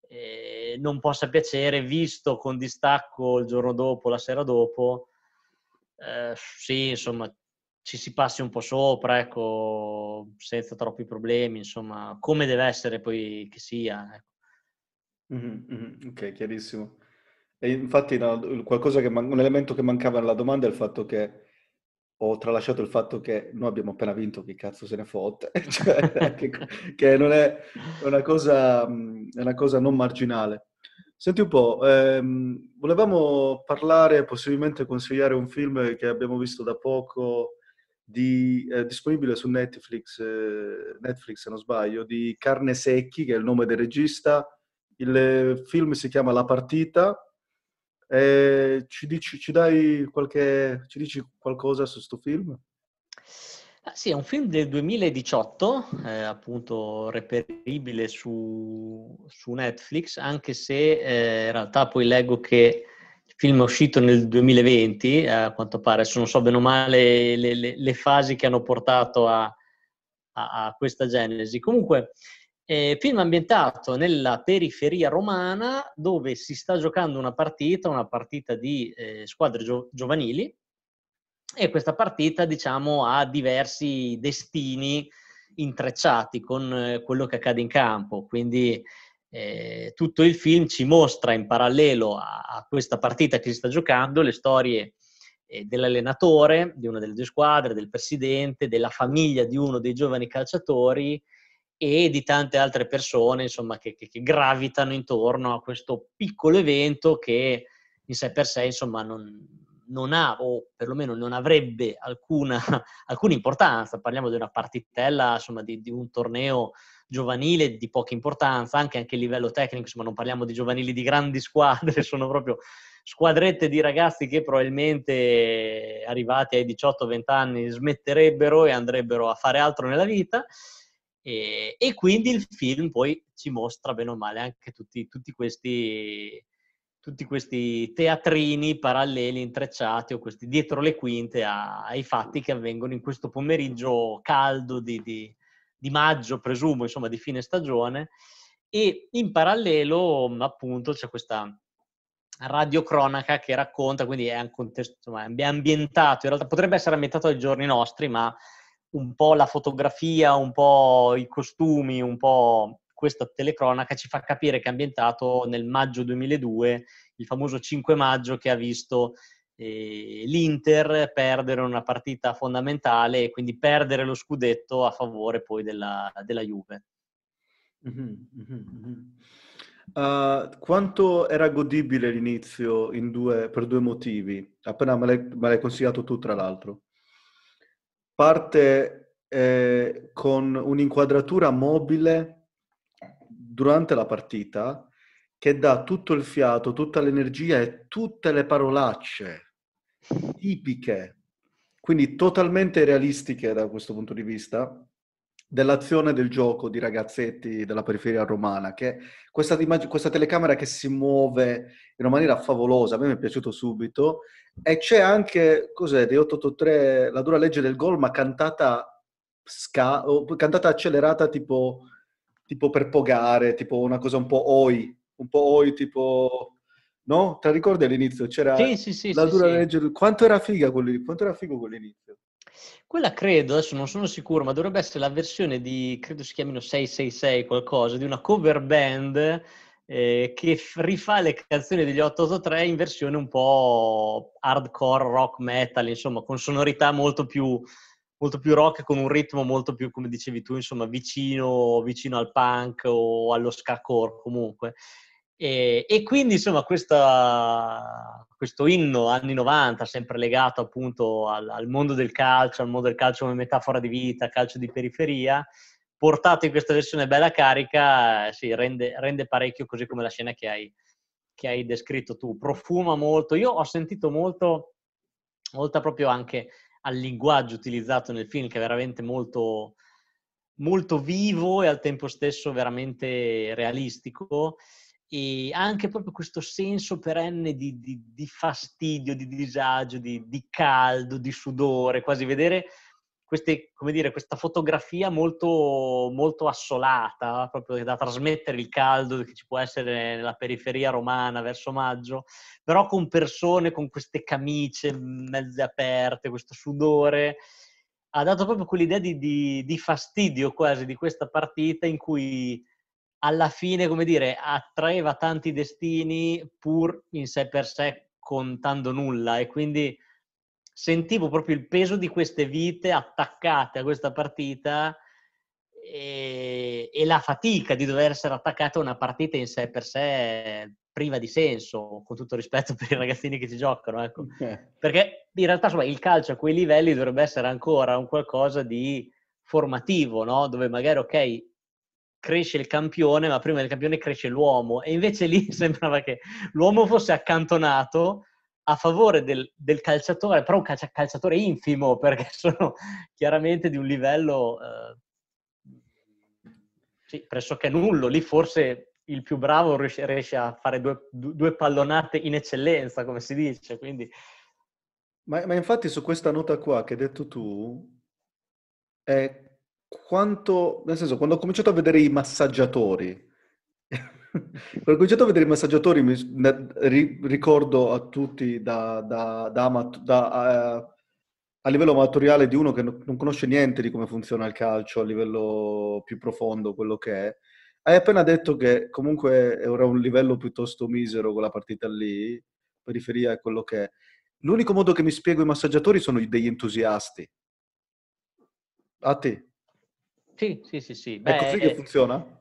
eh, non possa piacere, visto con distacco il giorno dopo, la sera dopo, eh, sì, insomma, ci si passi un po' sopra, ecco, senza troppi problemi, insomma, come deve essere poi che sia. Ecco. Ok, chiarissimo. E infatti no, qualcosa che man un elemento che mancava nella domanda è il fatto che ho tralasciato il fatto che noi abbiamo appena vinto, chi cazzo se ne fotte, cioè che che non è una cosa mhmm, è una cosa non marginale. Senti un po', ehm, volevamo parlare, possibilmente consigliare un film che abbiamo visto da poco di ehm, disponibile su Netflix eh, Netflix se non sbaglio, di Carne Secchi, che è il nome del regista il eh, film si chiama La partita. ci, dici, ci dai qualche, ci dici qualcosa su questo film? Ah, sì, è un film del 2018, eh, appunto reperibile su, su, Netflix, anche se eh, in realtà poi leggo che il film è uscito nel 2020, eh, a quanto pare, adesso non so bene o male le, le, le fasi che hanno portato a, a, a questa genesi. Comunque, eh, film ambientato nella periferia romana dove si sta giocando una partita, una partita di eh, squadre gio- giovanili e questa partita diciamo ha diversi destini intrecciati con eh, quello che accade in campo, quindi eh, tutto il film ci mostra in parallelo a, a questa partita che si sta giocando le storie eh, dell'allenatore di una delle due squadre, del presidente, della famiglia di uno dei giovani calciatori e di tante altre persone insomma, che, che, che, gravitano intorno a questo piccolo evento che in sé per sé insomma, non, non ha o perlomeno non avrebbe alcuna, alcuna importanza. Parliamo di una partitella, insomma, di, di, un torneo giovanile di poca importanza, anche, anche a livello tecnico, insomma, non parliamo di giovanili di grandi squadre, sono proprio squadrette di ragazzi che probabilmente arrivati ai 18-20 anni smetterebbero e andrebbero a fare altro nella vita e, e, quindi il film poi ci mostra bene o male anche tutti, tutti, questi, tutti questi, teatrini paralleli, intrecciati o questi dietro le quinte a, ai fatti che avvengono in questo pomeriggio caldo di, di, di maggio, presumo, insomma, di fine stagione. E in parallelo, appunto, c'è questa, radiocronaca che racconta, quindi è, un contesto, insomma, è ambientato, in realtà potrebbe essere ambientato ai giorni nostri, ma un po' la fotografia, un po' i costumi, un po' questa telecronaca ci fa capire che è ambientato nel maggio 2002, il famoso 5 maggio che ha visto eh, l'Inter perdere una partita fondamentale e quindi perdere lo scudetto a favore poi della, della Juve. Mm-hmm, mm-hmm, mm-hmm. Uh, quanto era godibile l'inizio due, per due motivi? Appena me l'hai, me l'hai consigliato tu, tra l'altro parte eh, con un'inquadratura mobile durante la partita che dà tutto il fiato, tutta l'energia e tutte le parolacce tipiche, quindi totalmente realistiche da questo punto di vista, dell'azione del gioco di ragazzetti della periferia romana, che questa, questa, telecamera che si muove in una maniera favolosa, a me mi è piaciuto subito, e c'è anche, cos'è, di 883, la dura legge del gol, ma cantata, ska, cantata accelerata tipo, tipo, per pogare, tipo una cosa un po' oi, un po' oi tipo... No? Te la ricordi all'inizio? C'era sì, sì, sì, la dura legge... Quanto era figa quell'inizio? Quanto era figo quell'inizio? Quella credo, adesso non sono sicuro, ma dovrebbe essere la versione di, credo si chiamino 666 qualcosa, di una cover band eh, che rifà le canzoni degli 883 in versione un po' hardcore rock metal, insomma, con sonorità molto più, molto più rock, con un ritmo molto più, come dicevi tu, insomma, vicino, vicino al punk o allo ska core comunque. E, e quindi insomma questa, questo inno anni 90, sempre legato appunto al, al, mondo del calcio, al mondo del calcio come metafora di vita, calcio di periferia, portato in questa versione bella carica, eh, sì, rende, rende parecchio così come la scena che hai, che hai descritto tu. Profuma molto, io ho sentito molto, molta proprio anche al linguaggio utilizzato nel film, che è veramente molto, molto vivo e al tempo stesso veramente realistico e anche proprio questo senso perenne di, di, di fastidio, di disagio, di, di, caldo, di sudore, quasi vedere queste, dire, questa fotografia molto, molto, assolata, proprio da trasmettere il caldo che ci può essere nella periferia romana verso maggio, però con persone con queste camicie mezze aperte, questo sudore, ha dato proprio quell'idea di fastidio quasi di questa partita in cui alla fine, come dire, attraeva tanti destini pur in sé per sé contando nulla e quindi sentivo proprio il peso di queste vite attaccate a questa partita e, e la fatica di dover essere attaccata a una partita in sé per sé priva di senso, con tutto rispetto per i ragazzini che ci giocano. Ecco. Okay. Eh. Perché in realtà insomma, il calcio a quei livelli dovrebbe essere ancora un qualcosa di formativo, no? dove magari, ok, cresce il campione, ma prima del campione cresce l'uomo. E invece lì sembrava che l'uomo fosse accantonato a favore del, del calciatore, però un calci- calciatore infimo, perché sono chiaramente di un livello eh, sì, pressoché nullo. Lì forse il più bravo riesce, riesce a fare due, due, pallonate in eccellenza, come si dice. Quindi... Ma, ma infatti su questa nota qua che hai detto tu, è quanto, nel senso, quando ho cominciato a vedere i massaggiatori, quando ho cominciato a vedere i massaggiatori, mi, ri, ricordo a tutti da, da, da, da uh, a livello amatoriale di uno che non conosce niente di come funziona il calcio a livello più profondo, quello che è. Hai appena detto che comunque era un livello piuttosto misero quella partita lì, periferia è quello che è. L'unico modo che mi spiego i massaggiatori sono degli entusiasti. A te. Sì, sì, sì, sì. Beh, è così che eh, funziona?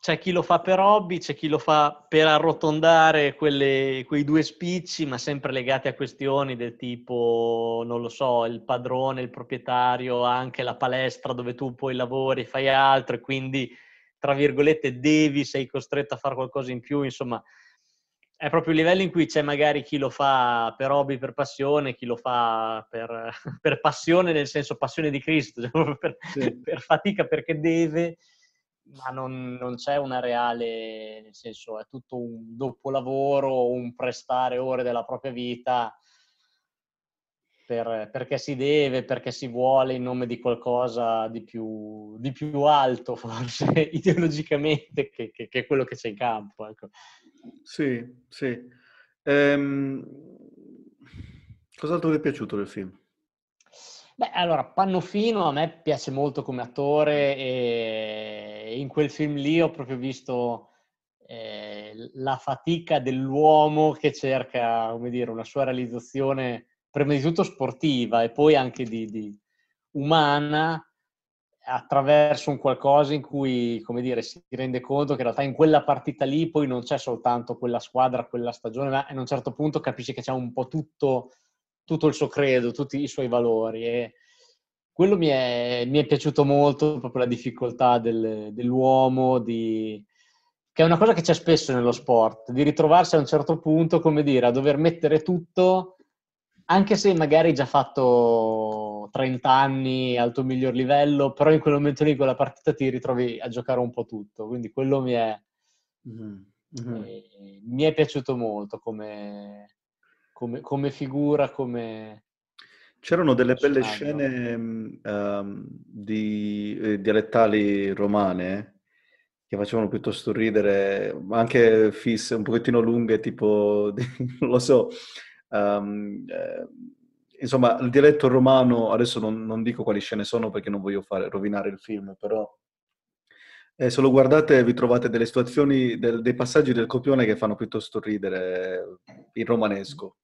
C'è chi lo fa per hobby, c'è chi lo fa per arrotondare quelle, quei due spicci, ma sempre legati a questioni del tipo, non lo so, il padrone, il proprietario, anche la palestra dove tu poi lavori, fai altro e quindi, tra virgolette, devi, sei costretto a fare qualcosa in più, insomma, è proprio il livello in cui c'è magari chi lo fa per hobby, per passione, chi lo fa per, per passione, nel senso passione di Cristo, cioè per, sì. per fatica perché deve, ma non, non, c'è una reale, nel senso è tutto un dopolavoro, un prestare ore della propria vita per, perché si deve, perché si vuole in nome di qualcosa di più, di più alto forse ideologicamente che, che, che quello che c'è in campo. Ecco. Sì, sì. Ehm, cos'altro ti è piaciuto del film? Beh, allora, Pannofino a me piace molto come attore e in quel film lì ho proprio visto eh, la fatica dell'uomo che cerca, come dire, una sua realizzazione prima di tutto sportiva e poi anche di, di umana attraverso un qualcosa in cui, come dire, si rende conto che in realtà in quella partita lì poi non c'è soltanto quella squadra, quella stagione, ma a un certo punto capisce che c'è un po' tutto, tutto il suo credo, tutti i suoi valori e quello mi è, mi è piaciuto molto, proprio la difficoltà del, dell'uomo, di, che è una cosa che c'è spesso nello sport, di ritrovarsi a un certo punto, come dire, a dover mettere tutto anche se magari hai già fatto 30 anni al tuo miglior livello, però in quel momento lì, con la partita, ti ritrovi a giocare un po' tutto. Quindi quello mi è, mm-hmm. mm-hmm. mi è piaciuto molto come, come, come figura, come... C'erano delle belle scene um, di eh, dialettali romane eh, che facevano piuttosto ridere, anche fisse, un pochettino lunghe, tipo, non lo so, Um, eh, insomma, il dialetto romano, adesso non, non, dico quali scene sono perché non voglio fare, rovinare il film, però eh, se lo guardate vi trovate delle situazioni, del, dei passaggi del copione che fanno piuttosto ridere in romanesco.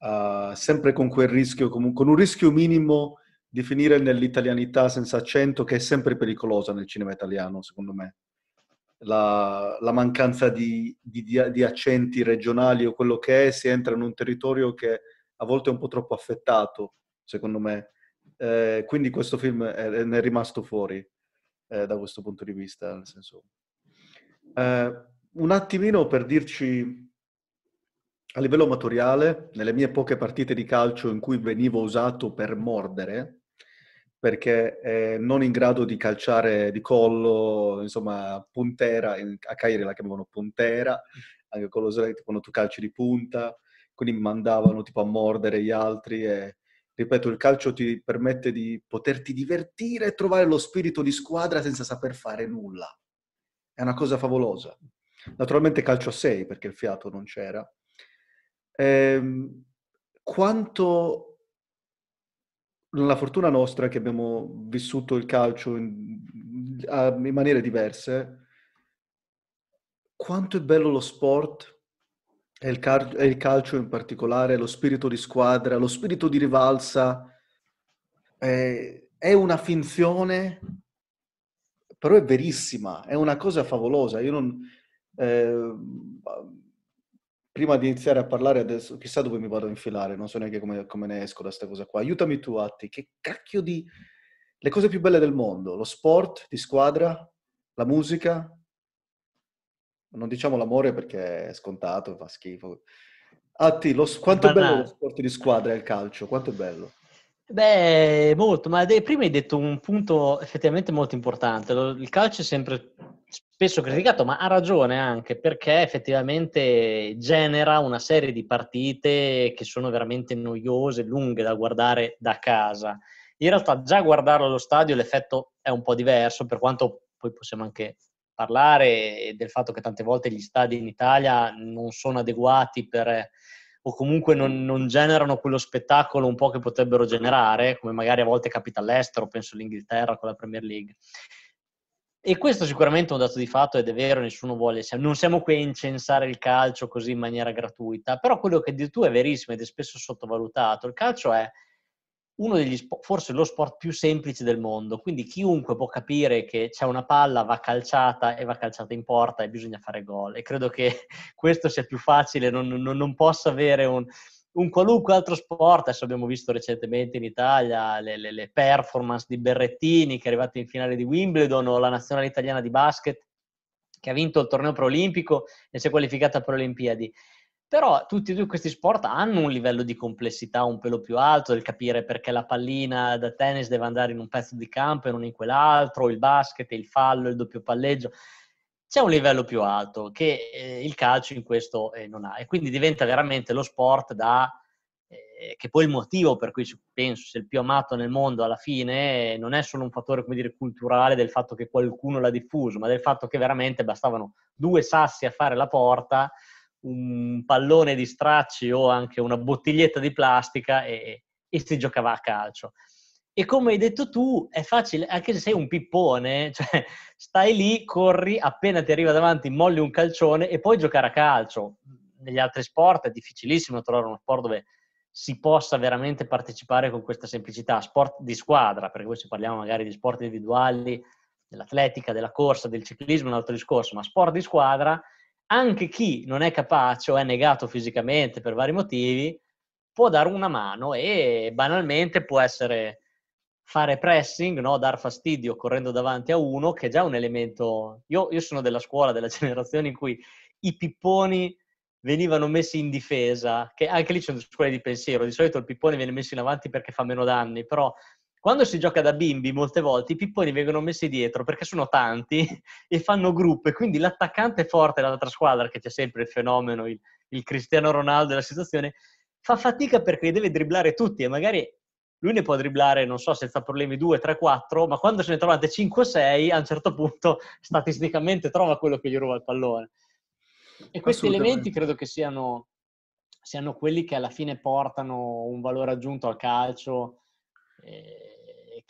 Uh, sempre con quel rischio, con un rischio minimo di finire nell'italianità senza accento che è sempre pericolosa nel cinema italiano, secondo me la, la mancanza di, di, di, accenti regionali o quello che è, si entra in un territorio che a volte è un po' troppo affettato, secondo me. Eh, quindi questo film è, ne è rimasto fuori eh, da questo punto di vista, nel senso... Eh, un attimino per dirci a livello amatoriale, nelle mie poche partite di calcio in cui venivo usato per mordere, perché è eh, non in grado di calciare di collo, insomma, puntera, a Cagliari la chiamavano puntera, anche con lo slet, quando tu calci di punta, quindi mandavano tipo a mordere gli altri e ripeto, il calcio ti permette di poterti divertire e trovare lo spirito di squadra senza saper fare nulla. È una cosa favolosa. Naturalmente calcio a 6 perché il fiato non c'era. Ehm, quanto la fortuna nostra è che abbiamo vissuto il calcio in, in maniere diverse. Quanto è bello lo sport e il, car- e il, calcio in particolare, lo spirito di squadra, lo spirito di rivalsa. Eh, è una finzione, però è verissima, è una cosa favolosa. Io non... Eh, prima di iniziare a parlare adesso, chissà dove mi vado a infilare, non so neanche come, come ne esco da questa cosa qua. Aiutami tu, Atti, che cacchio di... Le cose più belle del mondo, lo sport di squadra, la musica, non diciamo l'amore perché è scontato, fa schifo. Atti, lo, quanto è bello lo sport di squadra e il calcio, quanto è bello. Beh, molto, ma de- prima hai detto un punto effettivamente molto importante. Il calcio è sempre spesso criticato, ma ha ragione anche perché effettivamente genera una serie di partite che sono veramente noiose, lunghe da guardare da casa. In realtà già guardarlo allo stadio l'effetto è un po' diverso, per quanto poi possiamo anche parlare del fatto che tante volte gli stadi in Italia non sono adeguati per o comunque non, non, generano quello spettacolo un po' che potrebbero generare, come magari a volte capita all'estero, penso all'Inghilterra con la Premier League. E questo sicuramente è un dato di fatto ed è vero, nessuno vuole, non siamo qui a incensare il calcio così in maniera gratuita, però quello che di tu è verissimo ed è spesso sottovalutato, il calcio è uno degli sport, forse lo sport più semplice del mondo, quindi chiunque può capire che c'è una palla, va calciata e va calciata in porta e bisogna fare gol. E credo che questo sia più facile, non, non, non possa avere un, un, qualunque altro sport. Adesso abbiamo visto recentemente in Italia le, le, le performance di Berrettini che è arrivato in finale di Wimbledon o la nazionale italiana di basket che ha vinto il torneo preolimpico e si è qualificata per le Olimpiadi. Però tutti e due questi sport hanno un livello di complessità un pelo più alto, il capire perché la pallina da tennis deve andare in un pezzo di campo e non in quell'altro, il basket, il fallo, il doppio palleggio. C'è un livello più alto che eh, il calcio in questo eh, non ha e quindi diventa veramente lo sport da eh, che poi il motivo per cui penso sia il più amato nel mondo alla fine eh, non è solo un fattore dire, culturale del fatto che qualcuno l'ha diffuso, ma del fatto che veramente bastavano due sassi a fare la porta un pallone di stracci o anche una bottiglietta di plastica e, e si giocava a calcio. E come hai detto tu, è facile, anche se sei un pippone, cioè stai lì, corri, appena ti arriva davanti molli un calcione e puoi giocare a calcio. Negli altri sport è difficilissimo trovare uno sport dove si possa veramente partecipare con questa semplicità. Sport di squadra, perché poi se parliamo magari di sport individuali, dell'atletica, della corsa, del ciclismo, è un altro discorso, ma sport di squadra anche chi non è capace o è negato fisicamente per vari motivi può dare una mano e banalmente può essere fare pressing, no? dar fastidio correndo davanti a uno, che è già un elemento... Io, io sono della scuola, della generazione in cui i pipponi venivano messi in difesa, che anche lì c'è una scuola di pensiero, di solito il pippone viene messo in avanti perché fa meno danni, però quando si gioca da bimbi, molte volte i pipponi vengono messi dietro perché sono tanti e fanno gruppo e quindi l'attaccante forte dell'altra squadra, che c'è sempre il fenomeno, il, il Cristiano Ronaldo della situazione, fa fatica perché deve dribblare tutti e magari lui ne può dribblare, non so, senza problemi 2, 3, 4, ma quando se ne trovate 5, 6, a un certo punto statisticamente trova quello che gli ruba il pallone. E questi elementi credo che siano, siano, quelli che alla fine portano un valore aggiunto al calcio. Eh,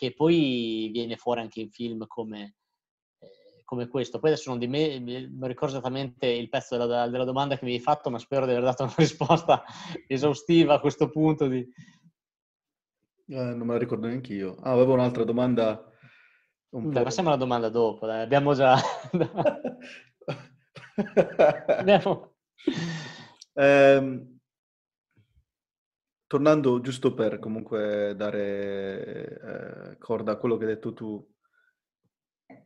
che poi viene fuori anche in film come, eh, come questo. Poi adesso non, di me, non ricordo esattamente il pezzo della, della, domanda che mi hai fatto, ma spero di aver dato una risposta esaustiva a questo punto. Di... Eh, non me la ricordo neanche io. Ah, avevo un'altra domanda. Un dai, mm, passiamo alla domanda dopo, dai. abbiamo già... abbiamo... Um, tornando giusto per comunque dare eh, corda a quello che hai detto tu,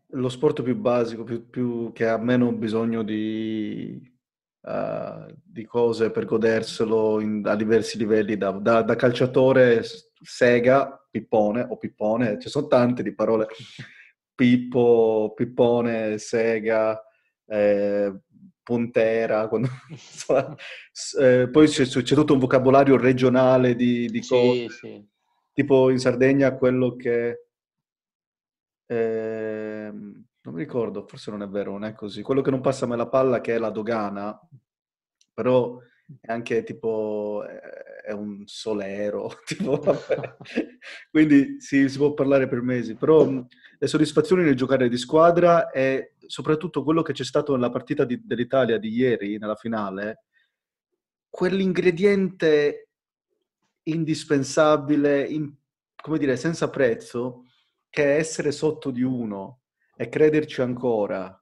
lo sport più basico, più, più che ha meno bisogno di Uh, di cose per goderselo in, a diversi livelli, da, da, da, calciatore, sega, pippone o pippone, ci sono tante di parole, pippo, pippone, sega, eh, Pontera, quando, insomma, eh, poi c'è, c'è, tutto un vocabolario regionale di, di cose, sì. tipo in Sardegna quello che, eh, non mi ricordo, forse non è vero, non è così, quello che non passa mai la palla che è la dogana, però è anche tipo... Eh, è un solero, tipo, quindi sì, si può parlare per mesi, però mhmm, le soddisfazioni nel giocare di squadra e soprattutto quello che c'è stato nella partita di, dell'Italia di ieri, nella finale, quell'ingrediente indispensabile, in, come dire, senza prezzo, che è essere sotto di uno e crederci ancora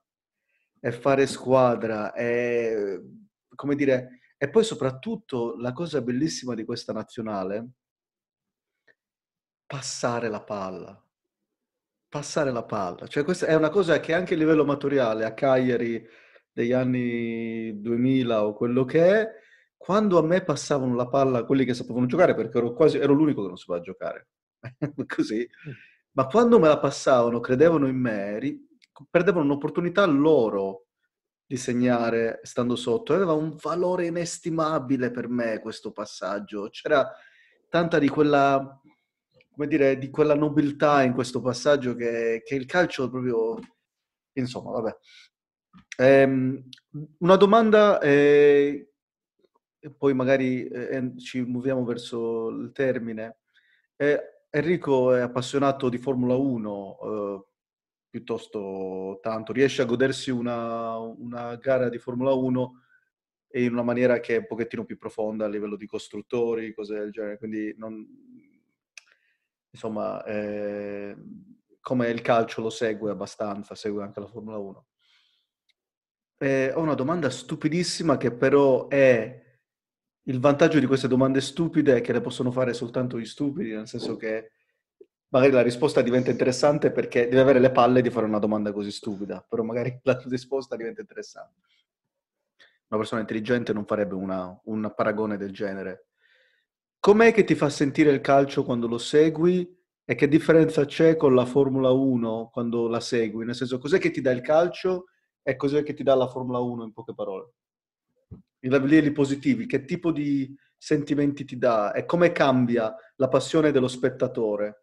e fare squadra e, come dire, e poi soprattutto la cosa bellissima di questa nazionale, passare la palla. Passare la palla. Cioè questa è una cosa che anche a livello amatoriale, a Cagliari degli anni 2000 o quello che è, quando a me passavano la palla quelli che sapevano giocare, perché ero, quasi, ero l'unico che non sapeva giocare, così, mm. ma quando me la passavano, credevano in me, ri- perdevano un'opportunità loro di segnare stando sotto. Aveva un valore inestimabile per me questo passaggio. C'era tanta di quella, come dire, di quella nobiltà in questo passaggio che, che il calcio proprio... Insomma, vabbè. Ehm, una domanda, eh, e poi magari eh, eh ci muoviamo verso il termine. Eh, Enrico è appassionato di Formula 1, piuttosto tanto, riesce a godersi una, una gara di Formula 1 in una maniera che è un pochettino più profonda a livello di costruttori, cose del genere. Quindi, non, insomma, eh, come il calcio lo segue abbastanza, segue anche la Formula 1. Eh, ho una domanda stupidissima che però è... Il vantaggio di queste domande stupide è che le possono fare soltanto gli stupidi, nel senso che magari la risposta diventa interessante perché deve avere le palle di fare una domanda così stupida, però magari la risposta diventa interessante. Una persona intelligente non farebbe una, un paragone del genere. Com'è che ti fa sentire il calcio quando lo segui e che differenza c'è con la Formula 1 quando la segui? Nel senso, cos'è che ti dà il calcio e cos'è che ti dà la Formula 1 in poche parole? I livelli positivi, che tipo di sentimenti ti dà e come cambia la passione dello spettatore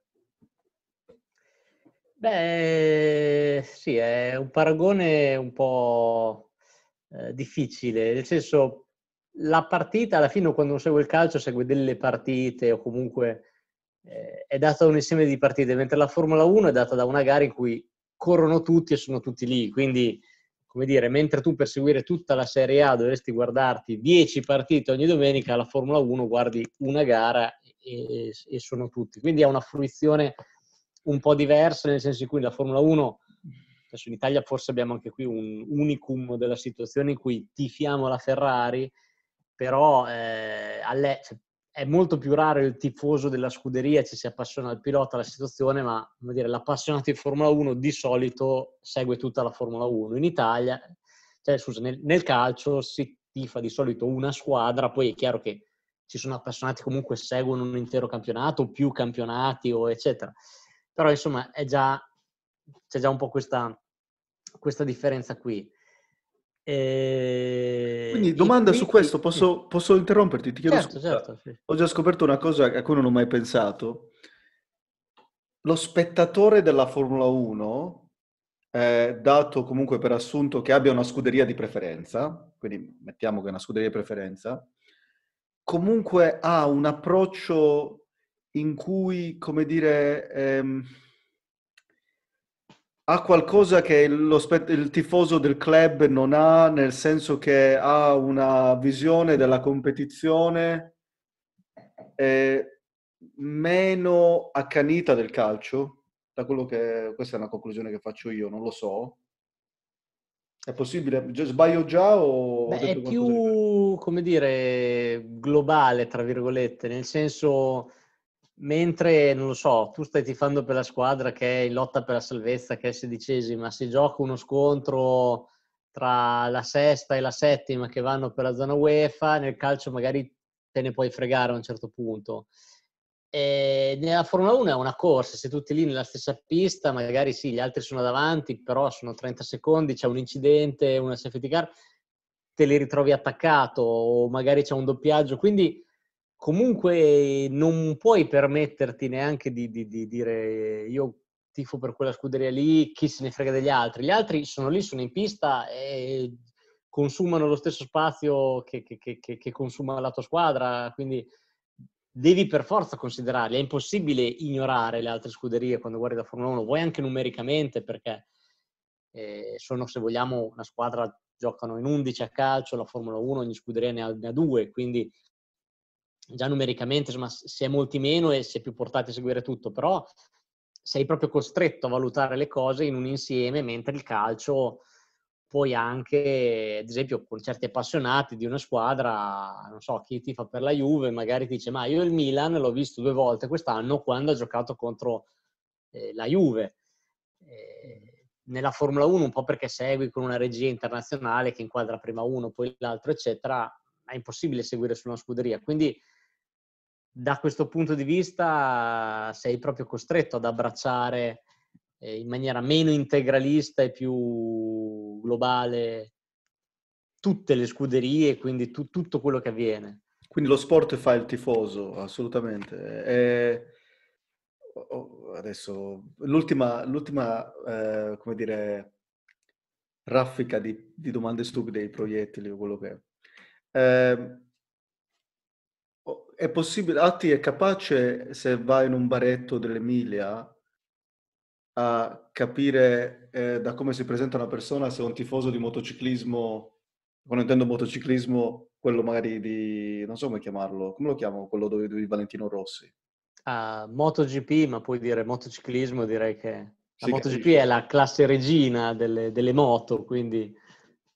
Beh, sì, è un paragone un po' eh, difficile, nel senso la partita, alla fine quando uno segue il calcio segue delle partite o comunque eh, è data da un insieme di partite, mentre la Formula 1 è data da una gara in cui corrono tutti e sono tutti lì, quindi come dire, mentre tu per seguire tutta la Serie A dovresti guardarti 10 partite ogni domenica, la Formula 1 guardi una gara e, e sono tutti, quindi è una fruizione un po' diversa, nel senso in cui la Formula 1, adesso in Italia forse abbiamo anche qui un unicum della situazione in cui tifiamo la Ferrari, però eh, alle, cioè, è molto più raro il tifoso della scuderia ci si appassiona al pilota, alla situazione, ma dire, l'appassionato di Formula 1 di solito segue tutta la Formula 1. In Italia, cioè, scusa, nel, nel calcio si tifa di solito una squadra, poi è chiaro che ci sono appassionati comunque seguono un intero campionato, più campionati, o eccetera. Però insomma è già, c'è già un po' questa, questa differenza qui. E... Ehm, quindi domanda qui, su questo, posso, sì. posso, interromperti? Ti chiedo certo, scusa. Certo, sì. Ho già scoperto una cosa a cui non ho mai pensato. Lo spettatore della Formula 1 eh, dato comunque per assunto che abbia una scuderia di preferenza, quindi mettiamo che è una scuderia di preferenza, comunque ha un approccio in cui, come dire, ehm, ha qualcosa che lo, il tifoso del club non ha, nel senso che ha una visione della competizione eh, meno accanita del calcio, da quello che questa è una conclusione che faccio io, non lo so. È possibile? Sbaglio già o... Beh, è più, di... come dire, globale, tra virgolette, nel senso mentre, non lo so, tu stai tifando per la squadra che è in lotta per la salvezza, che è sedicesima, si gioca uno scontro tra la sesta e la settima che vanno per la zona UEFA, nel calcio magari te ne puoi fregare a un certo punto. E nella Formula 1 è una corsa, se tutti lì nella stessa pista, magari sì, gli altri sono davanti, però sono 30 secondi, c'è un incidente, una safety car, te li ritrovi attaccato o magari c'è un doppiaggio, quindi comunque non puoi permetterti neanche di, di, di dire io tifo per quella scuderia lì, chi se ne frega degli altri. Gli altri sono lì, sono in pista e consumano lo stesso spazio che, che, che, che consuma la tua squadra, quindi devi per forza considerarli. È impossibile ignorare le altre scuderie quando guardi la Formula 1, vuoi anche numericamente perché eh, sono, se vogliamo, una squadra giocano in 11 a calcio, la Formula 1 ogni scuderia ne ha, ne ha due, quindi già numericamente insomma, si è molti meno e si è più portati a seguire tutto, però sei proprio costretto a valutare le cose in un insieme, mentre il calcio puoi anche, ad esempio, con certi appassionati di una squadra, non so, chi ti fa per la Juve, magari ti dice, ma io il Milan l'ho visto due volte quest'anno quando ha giocato contro eh, la Juve. Eh, nella Formula 1, un po' perché segui con una regia internazionale che inquadra prima uno, poi l'altro, eccetera, è impossibile seguire su una scuderia. Quindi da questo punto di vista sei proprio costretto ad abbracciare eh, in maniera meno integralista e più globale tutte le scuderie, quindi tu, tutto quello che avviene. Quindi lo sport fa il tifoso, assolutamente. E... Adesso, l'ultima, l'ultima eh, come dire, raffica di, di, domande stupide, i proiettili o quello che è. Eh, è possibile, Atti è capace se va in un baretto dell'Emilia a capire eh, da come si presenta una persona se è un tifoso di motociclismo, quando intendo motociclismo, quello magari di, non so come chiamarlo, come lo chiamo, quello dove, di Valentino Rossi? Ah, MotoGP, ma puoi dire motociclismo, direi che la sì, MotoGP capisco. è la classe regina delle, delle moto, quindi...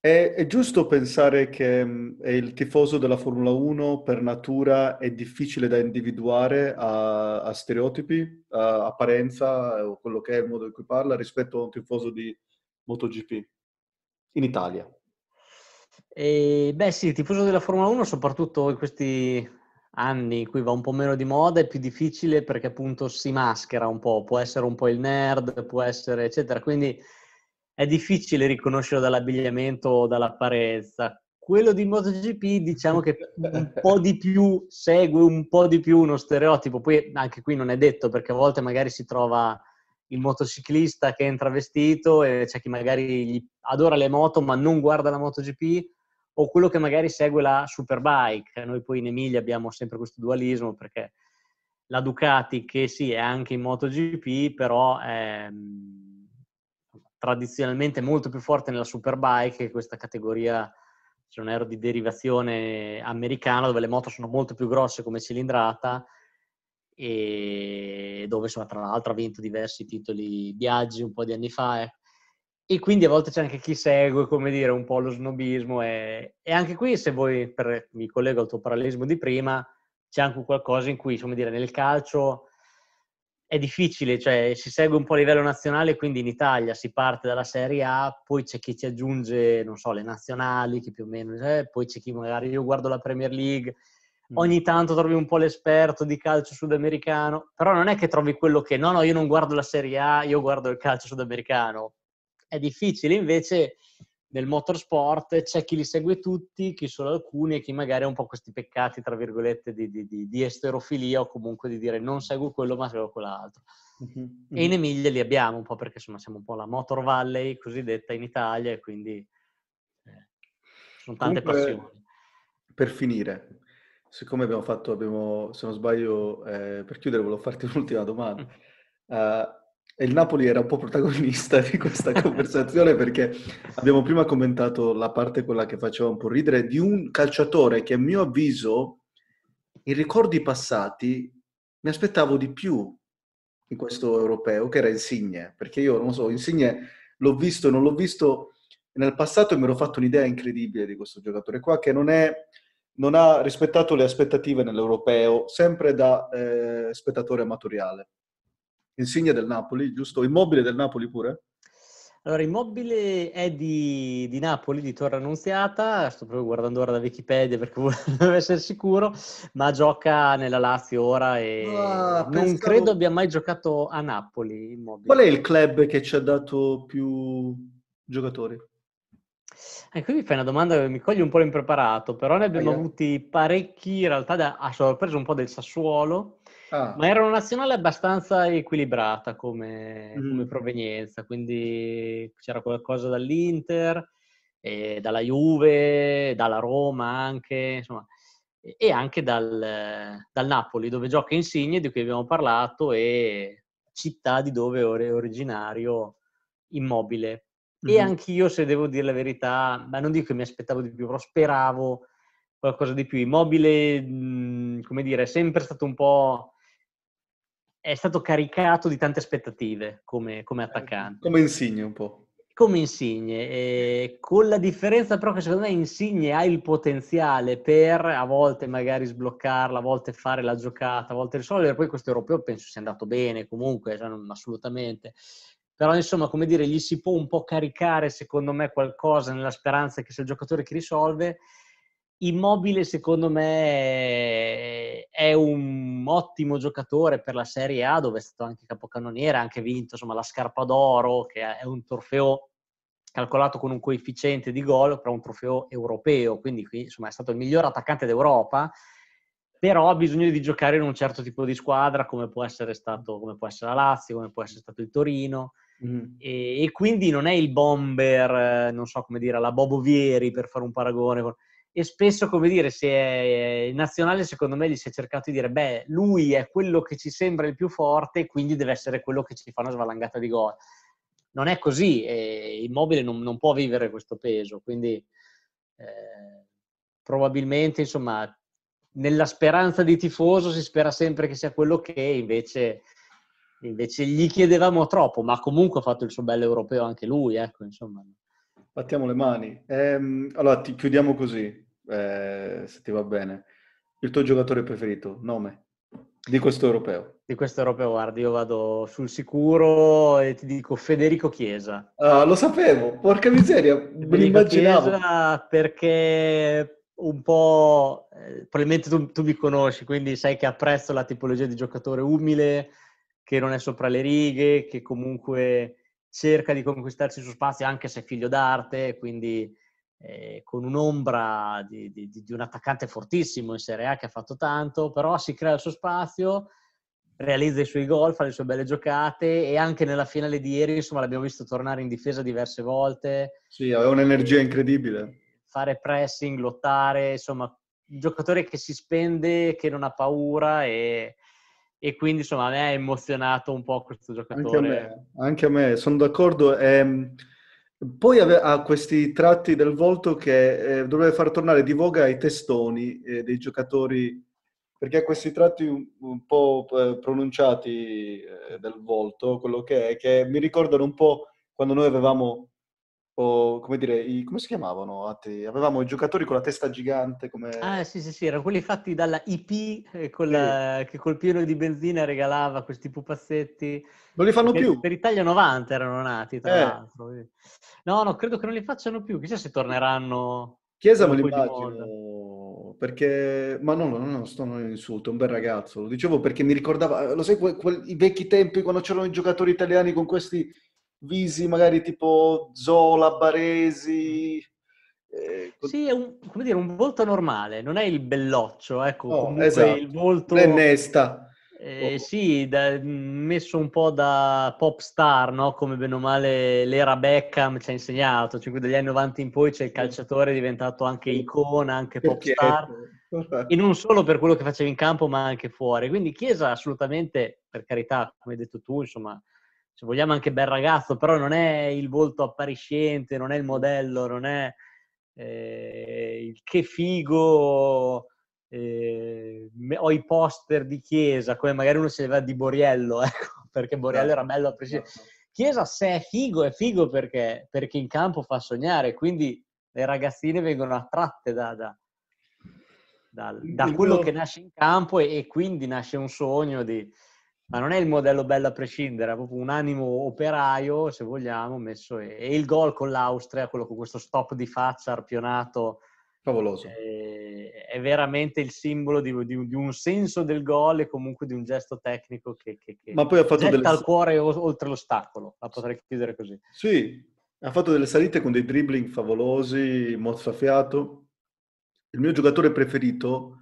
È, è, giusto pensare che mh, mm, il tifoso della Formula 1 per natura è difficile da individuare a, a stereotipi, a apparenza eh, o quello che è il modo in cui parla rispetto a un tifoso di MotoGP in Italia? E, beh sì, il tifoso della Formula 1 soprattutto in questi anni in cui va un po' meno di moda è più difficile perché appunto si maschera un po', può essere un po' il nerd, può essere eccetera, quindi è difficile riconoscerlo dall'abbigliamento o dall'apparenza. Quello di MotoGP diciamo che un po' di più segue un po' di più uno stereotipo, poi anche qui non è detto perché a volte magari si trova il motociclista che entra vestito e c'è chi magari adora le moto ma non guarda la MotoGP o quello che magari segue la Superbike. Noi poi in Emilia abbiamo sempre questo dualismo perché la Ducati che sì è anche in MotoGP però... È tradizionalmente molto più forte nella Superbike, che è questa categoria, se non erro, di derivazione americana, dove le moto sono molto più grosse come cilindrata e dove insomma, tra l'altro ha vinto diversi titoli viaggi un po' di anni fa. Eh. E quindi a volte c'è anche chi segue, come dire, un po' lo snobismo. E, e anche qui, se voi, per, mi collego al tuo parallelismo di prima, c'è anche qualcosa in cui, insomma, dire, nel calcio è difficile, cioè si segue un po' a livello nazionale, quindi in Italia si parte dalla Serie A, poi c'è chi ci aggiunge, non so, le nazionali, che più o meno, eh, poi c'è chi magari io guardo la Premier League, mm. ogni tanto trovi un po' l'esperto di calcio sudamericano, però non è che trovi quello che no, no, io non guardo la Serie A, io guardo il calcio sudamericano. È difficile, invece nel motorsport c'è chi li segue tutti, chi solo alcuni e chi magari ha un po' questi peccati, tra virgolette, di, di, di, esterofilia o comunque di dire non seguo quello ma seguo quell'altro. Mm-hmm. E in mhm. Emilia li abbiamo un po' perché insomma siamo un po' la Motor Valley cosiddetta in Italia e quindi eh, sono tante Comunque, passioni. Per finire, siccome abbiamo fatto, abbiamo, se non sbaglio, eh, per chiudere volevo farti un'ultima domanda. Uh, e il Napoli era un po' protagonista di questa conversazione perché abbiamo prima commentato la parte quella che faceva un po' ridere di un calciatore che a mio avviso in ricordi passati mi aspettavo di più in questo europeo che era Insigne perché io non so Insigne l'ho visto non l'ho visto nel passato e mi ero fatto un'idea incredibile di questo giocatore qua che non è non ha rispettato le aspettative nell'europeo sempre da eh, spettatore amatoriale Insigne del Napoli, giusto? Immobile del Napoli pure? Allora, Immobile è di, di, Napoli, di Torre Annunziata, sto proprio guardando ora da Wikipedia perché volevo essere sicuro, ma gioca nella Lazio ora e ah, non pensavo... credo abbia mai giocato a Napoli Immobile. Qual è il club che ci ha dato più giocatori? E eh, qui mi fai una domanda che mi coglie un po' impreparato, però ne abbiamo ah, avuti parecchi, in realtà da, a sorpresa un po' del Sassuolo, Ah. Ma era una nazionale abbastanza equilibrata come, mm. come, provenienza, quindi c'era qualcosa dall'Inter, dalla Juve, dalla Roma anche, insomma, e anche dal, dal Napoli, dove gioca Insigne, di cui abbiamo parlato, e città di dove è originario Immobile. Mm-hmm. E mhm. anch'io, se devo dire la verità, ma non dico che mi aspettavo di più, però speravo qualcosa di più. Immobile, mm, come dire, è sempre stato un po' è stato caricato di tante aspettative come, come eh, attaccante. Come insigne un po'. Come insigne, eh, con la differenza però che secondo me insigne ha il potenziale per a volte magari sbloccarla, a volte fare la giocata, a volte risolvere, poi questo europeo penso sia andato bene comunque, cioè assolutamente però insomma come dire gli si può un po' caricare secondo me qualcosa nella speranza che sia il giocatore che risolve Immobile secondo me è un ottimo giocatore per la Serie A dove è stato anche capocannoniere, ha anche vinto insomma, la Scarpa d'Oro che è un trofeo calcolato con un coefficiente di gol, però un trofeo europeo, quindi qui insomma, è stato il miglior attaccante d'Europa, però ha bisogno di giocare in un certo tipo di squadra come può essere, stato, come può essere la Lazio, come può essere stato il Torino, mm. e, e, quindi non è il bomber, eh, non so come dire, la Bobo Vieri, per fare un paragone e spesso, come dire, se è eh, in nazionale, secondo me gli si è cercato di dire, beh, lui è quello che ci sembra il più forte, quindi deve essere quello che ci fa una svalangata di gol. Non è così, eh, Immobile non, non, può vivere questo peso, quindi eh, probabilmente, insomma, nella speranza di tifoso si spera sempre che sia quello che invece, invece gli chiedevamo troppo, ma comunque ha fatto il suo bello europeo anche lui, ecco, insomma. Battiamo le mani. Ehm, allora, ti chiudiamo così, eh, se ti va bene. Il tuo giocatore preferito, nome di questo europeo? Di questo europeo, guarda, io vado sul sicuro e ti dico Federico Chiesa. Ah, lo sapevo, porca miseria, me l'immaginavo. Chiesa perché un po', eh, probabilmente tu, tu mi conosci, quindi sai che apprezzo la tipologia di giocatore umile, che non è sopra le righe, che comunque cerca di conquistarsi il suo spazio anche se figlio d'arte, quindi eh, con un'ombra di, di, di, un attaccante fortissimo in Serie A che ha fatto tanto, però si crea il suo spazio, realizza i suoi gol, fa le sue belle giocate e anche nella finale di ieri, insomma, l'abbiamo visto tornare in difesa diverse volte. Sì, aveva un'energia eh, incredibile. Fare pressing, lottare, insomma, un giocatore che si spende, che non ha paura e e quindi insomma a me ha emozionato un po' questo giocatore. Anche a me, anche a me. sono d'accordo. Eh, poi ha questi tratti del volto che eh, dovrebbe far tornare di voga i testoni eh, dei giocatori, perché ha questi tratti un po' eh, pronunciati del volto, quello che è, che mi ricordano un po' quando noi avevamo o come dire, i, come si chiamavano a Avevamo i giocatori con la testa gigante come... Ah sì sì sì, erano quelli fatti dalla IP eh, la, sì. che col pieno di benzina regalava questi pupazzetti. Non li fanno per, più? Per Italia 90 erano nati tra eh. l'altro. No, no, credo che non li facciano più, chissà se torneranno... Chiesa me l'immagino, perché... Ma no, no, no, sto non insulto, è un bel ragazzo. Lo dicevo perché mi ricordava, lo sai, quel, quel, i vecchi tempi quando c'erano i giocatori italiani con questi visi magari tipo Zola, Baresi. Eh, sì, è un, come dire, un volto normale, non è il belloccio, ecco, no, comunque esatto. il volto... L'ennesta. Eh, oh. oh. Sì, da, messo un po' da pop star, no? come bene o male l'era Beckham ci ha insegnato, cioè dagli anni 90 in poi c'è il calciatore diventato anche icona, anche pop star, e non solo per quello che faceva in campo ma anche fuori. Quindi Chiesa assolutamente, per carità, come hai detto tu, insomma, se vogliamo anche bel ragazzo, però non è il volto appariscente, non è il modello, non è eh, il che figo, eh, ho i poster di Chiesa, come magari uno si aveva di Boriello, ecco, perché Boriello era bello a prescindere. Esatto, esatto. Chiesa se è figo, è figo perché, perché in campo fa sognare, quindi le ragazzine vengono attratte da, da, da, da quello che nasce in campo e, e quindi nasce un sogno di ma non è il modello bello a prescindere, è proprio un animo operaio, se vogliamo, messo e il gol con l'Austria, quello con questo stop di faccia arpionato. Favoloso. È, eh, è veramente il simbolo di, di, di, un senso del gol e comunque di un gesto tecnico che, che, che Ma poi ha fatto delle... al cuore oltre l'ostacolo, la potrei chiudere così. Sì, ha fatto delle salite con dei dribbling favolosi, mozzafiato. Il mio giocatore preferito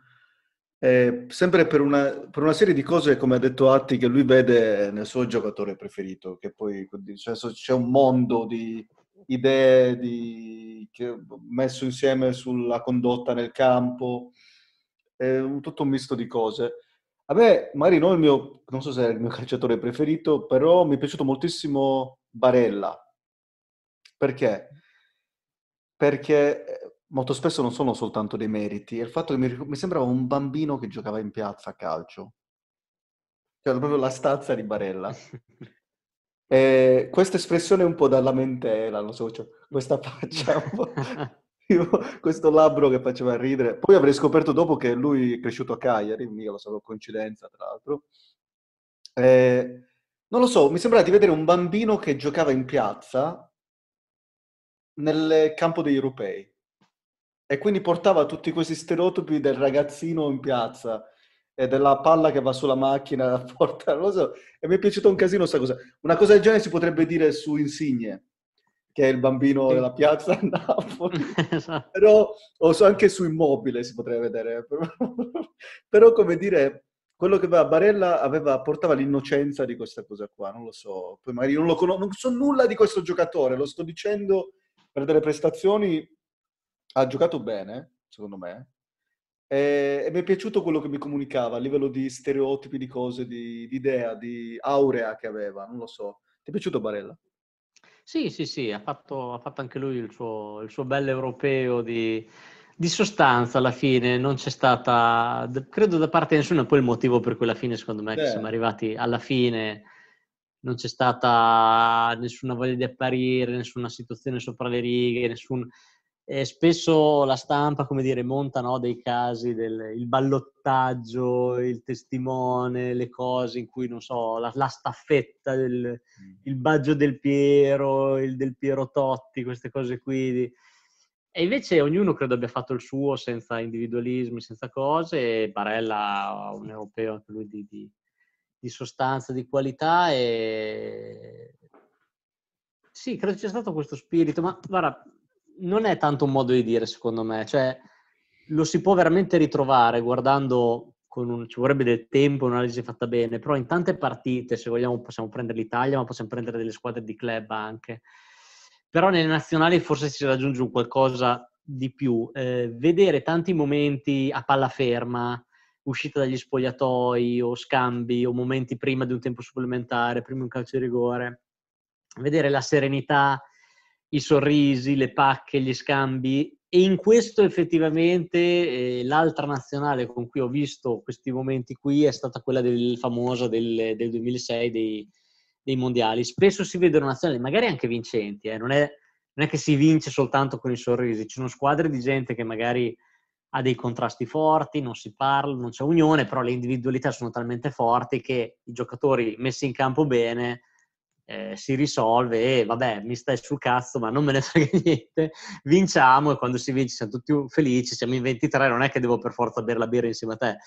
eh, sempre per una, per una, serie di cose, come ha detto Atti, che lui vede nel suo giocatore preferito, che poi cioè, c'è un mondo di idee di, messo insieme sulla condotta nel campo, è un, tutto un misto di cose. A me, Marino, il mio, non so se è il mio calciatore preferito, però mi è piaciuto moltissimo Barella. Perché? Perché eh, molto spesso non sono soltanto dei meriti, è il fatto che mi, mi sembrava un bambino che giocava in piazza a calcio. Cioè, proprio la stazza di Barella. eh, questa espressione è un po' da lamentela, non so, cioè, questa faccia, io, questo labbro che faceva ridere. Poi avrei scoperto dopo che lui è cresciuto a Cagliari, io lo so, coincidenza tra l'altro. Eh, non lo so, mi sembrava di vedere un bambino che giocava in piazza nel campo degli europei. E quindi portava tutti questi stereotipi del ragazzino in piazza e della palla che va sulla macchina da porta rosa. E mi è piaciuto un casino questa cosa. Una cosa del genere si potrebbe dire su Insigne, che è il bambino della piazza a Napoli. esatto. Però, o so, anche su Immobile si potrebbe vedere. Però, come dire, quello che aveva Barella aveva, portava l'innocenza di questa cosa qua, non lo so. Poi magari non lo conosco, non so nulla di questo giocatore, lo sto dicendo per delle prestazioni ha giocato bene, secondo me, e, eh, e, mi è piaciuto quello che mi comunicava a livello di stereotipi, di cose, di, di idea, di aurea che aveva, non lo so. Ti è piaciuto Barella? Sì, sì, sì, ha fatto, ha fatto anche lui il suo, il suo bello europeo di, di, sostanza alla fine, non c'è stata, credo da parte di nessuno, poi il motivo per cui alla fine, secondo me, siamo arrivati alla fine, non c'è stata nessuna voglia di apparire, nessuna situazione sopra le righe, nessun, eh, spesso la stampa, come dire, monta no, dei casi del il ballottaggio, il testimone, le cose in cui, non so, la, la staffetta, del, mm. il baggio del Piero, il del Piero Totti, queste cose qui. E invece ognuno credo abbia fatto il suo senza individualismi, senza cose. E Barella, ha un europeo anche lui di, di, di sostanza, di qualità. E... Sì, credo c'è stato questo spirito, ma guarda, non è tanto un modo di dire, secondo me, cioè lo si può veramente ritrovare guardando un, ci vorrebbe del tempo, un'analisi fatta bene, però in tante partite, se vogliamo, possiamo prendere l'Italia, ma possiamo prendere delle squadre di club anche. Però nelle nazionali forse si raggiunge un qualcosa di più. Eh, vedere tanti momenti a palla ferma, uscita dagli spogliatoi o scambi o momenti prima di un tempo supplementare, prima di un calcio di rigore, vedere la serenità i sorrisi, le pacche, gli scambi e in questo effettivamente eh, l'altra nazionale con cui ho visto questi momenti qui è stata quella del, famosa del, del 2006 dei, dei, mondiali. Spesso si vedono nazionali, magari anche vincenti, eh, non, è, non, è, che si vince soltanto con i sorrisi, ci sono squadre di gente che magari ha dei contrasti forti, non si parla, non c'è unione, però le individualità sono talmente forti che i giocatori messi in campo bene eh, si risolve e vabbè, mi stai sul cazzo, ma non me ne frega niente, vinciamo e quando si vince siamo tutti felici, siamo in 23, non è che devo per forza bere la birra insieme a te.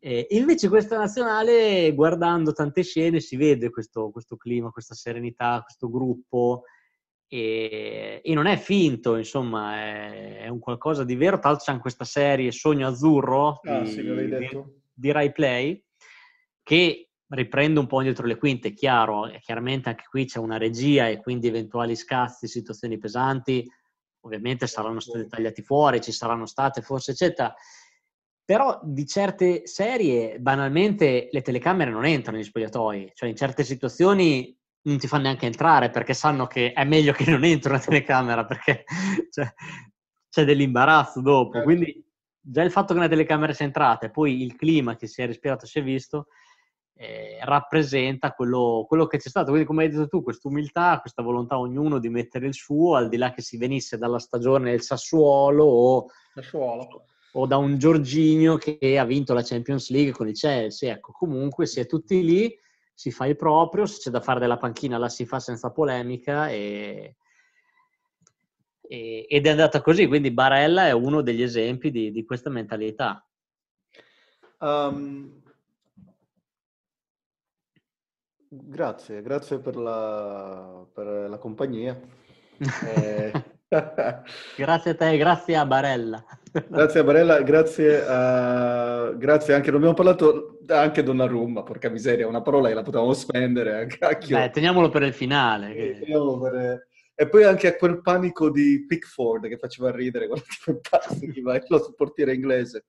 Eh, invece questa nazionale, guardando tante scene, si vede questo, questo clima, questa serenità, questo gruppo e, e non è finto, insomma, è, è, un qualcosa di vero. Tra l'altro c'è questa serie Sogno Azzurro ah, di, sì, di, di Rai Play che riprendo un po' indietro le quinte, è chiaro, eh, chiaramente anche qui c'è una regia e quindi eventuali scazzi, situazioni pesanti, ovviamente saranno stati tagliati fuori, ci saranno state forse, eccetera. Però di certe serie, banalmente, le telecamere non entrano negli spogliatoi, cioè in certe situazioni non ti fanno neanche entrare perché sanno che è meglio che non entri una telecamera perché cioè, c'è dell'imbarazzo dopo. Certo. Quindi già il fatto che una telecamera sia entrata e poi il clima che si è respirato si è visto, eh, rappresenta quello, quello, che c'è stato. Quindi, come hai detto tu, quest'umiltà, questa volontà ognuno di mettere il suo, al di là che si venisse dalla stagione del Sassuolo o, o da un Giorginio che ha vinto la Champions League con il Chelsea. Ecco, comunque si è tutti lì, si fa il proprio, se c'è da fare della panchina la si fa senza polemica e, e, ed è andata così, quindi Barella è uno degli esempi di, di questa mentalità. Um, Grazie, grazie per la, per la compagnia. eh... grazie a te, grazie a Barella. grazie a Barella, grazie, a... grazie anche, non abbiamo parlato anche Donnarumma, porca miseria, una parola che la potevamo spendere. Eh, Beh, teniamolo per il finale. Che... E, per... e poi anche a quel panico di Pickford che faceva ridere guarda che fantastico, ma lo portiere inglese.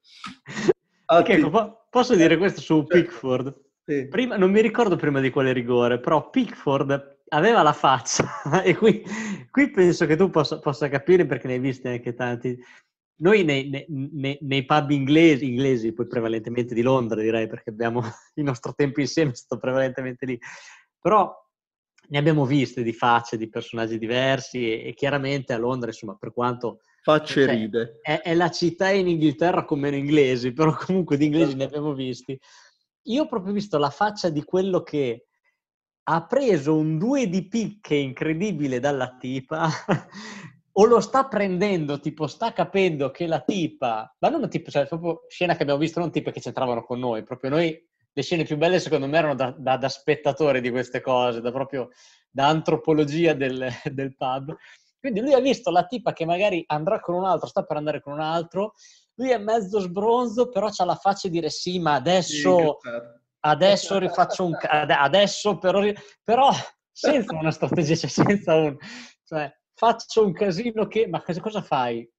Ah, Ecco, posso eh. dire questo su certo. Pickford? Sì. Prima, non mi ricordo prima di quale rigore, però Pickford aveva la faccia e qui, qui penso che tu possa, possa, capire perché ne hai visti anche tanti. Noi nei, nei, nei, pub inglesi, inglesi, poi prevalentemente di Londra direi, perché abbiamo il nostro tempo insieme è stato prevalentemente lì, però ne abbiamo viste di facce, di personaggi diversi e, e chiaramente a Londra, insomma, per quanto... Facce cioè, ride. È, è la città in Inghilterra con meno inglesi, però comunque di inglesi esatto. ne abbiamo visti io ho proprio visto la faccia di quello che ha preso un due di picche incredibile dalla tipa o lo sta prendendo, tipo sta capendo che la tipa, ma non tipo, cioè proprio scena che abbiamo visto, non tipe che c'entravano con noi, proprio noi, le scene più belle secondo me erano da, da, da spettatore di queste cose, da proprio da antropologia del, del pub. Quindi lui ha visto la tipa che magari andrà con un altro, sta per andare con un altro, lui è mezzo sbronzo, però c'ha la faccia di dire sì, ma adesso, sì, certo. adesso rifaccio un... adesso però, però senza una strategia, cioè senza un... Cioè, faccio un casino che... Ma cosa fai?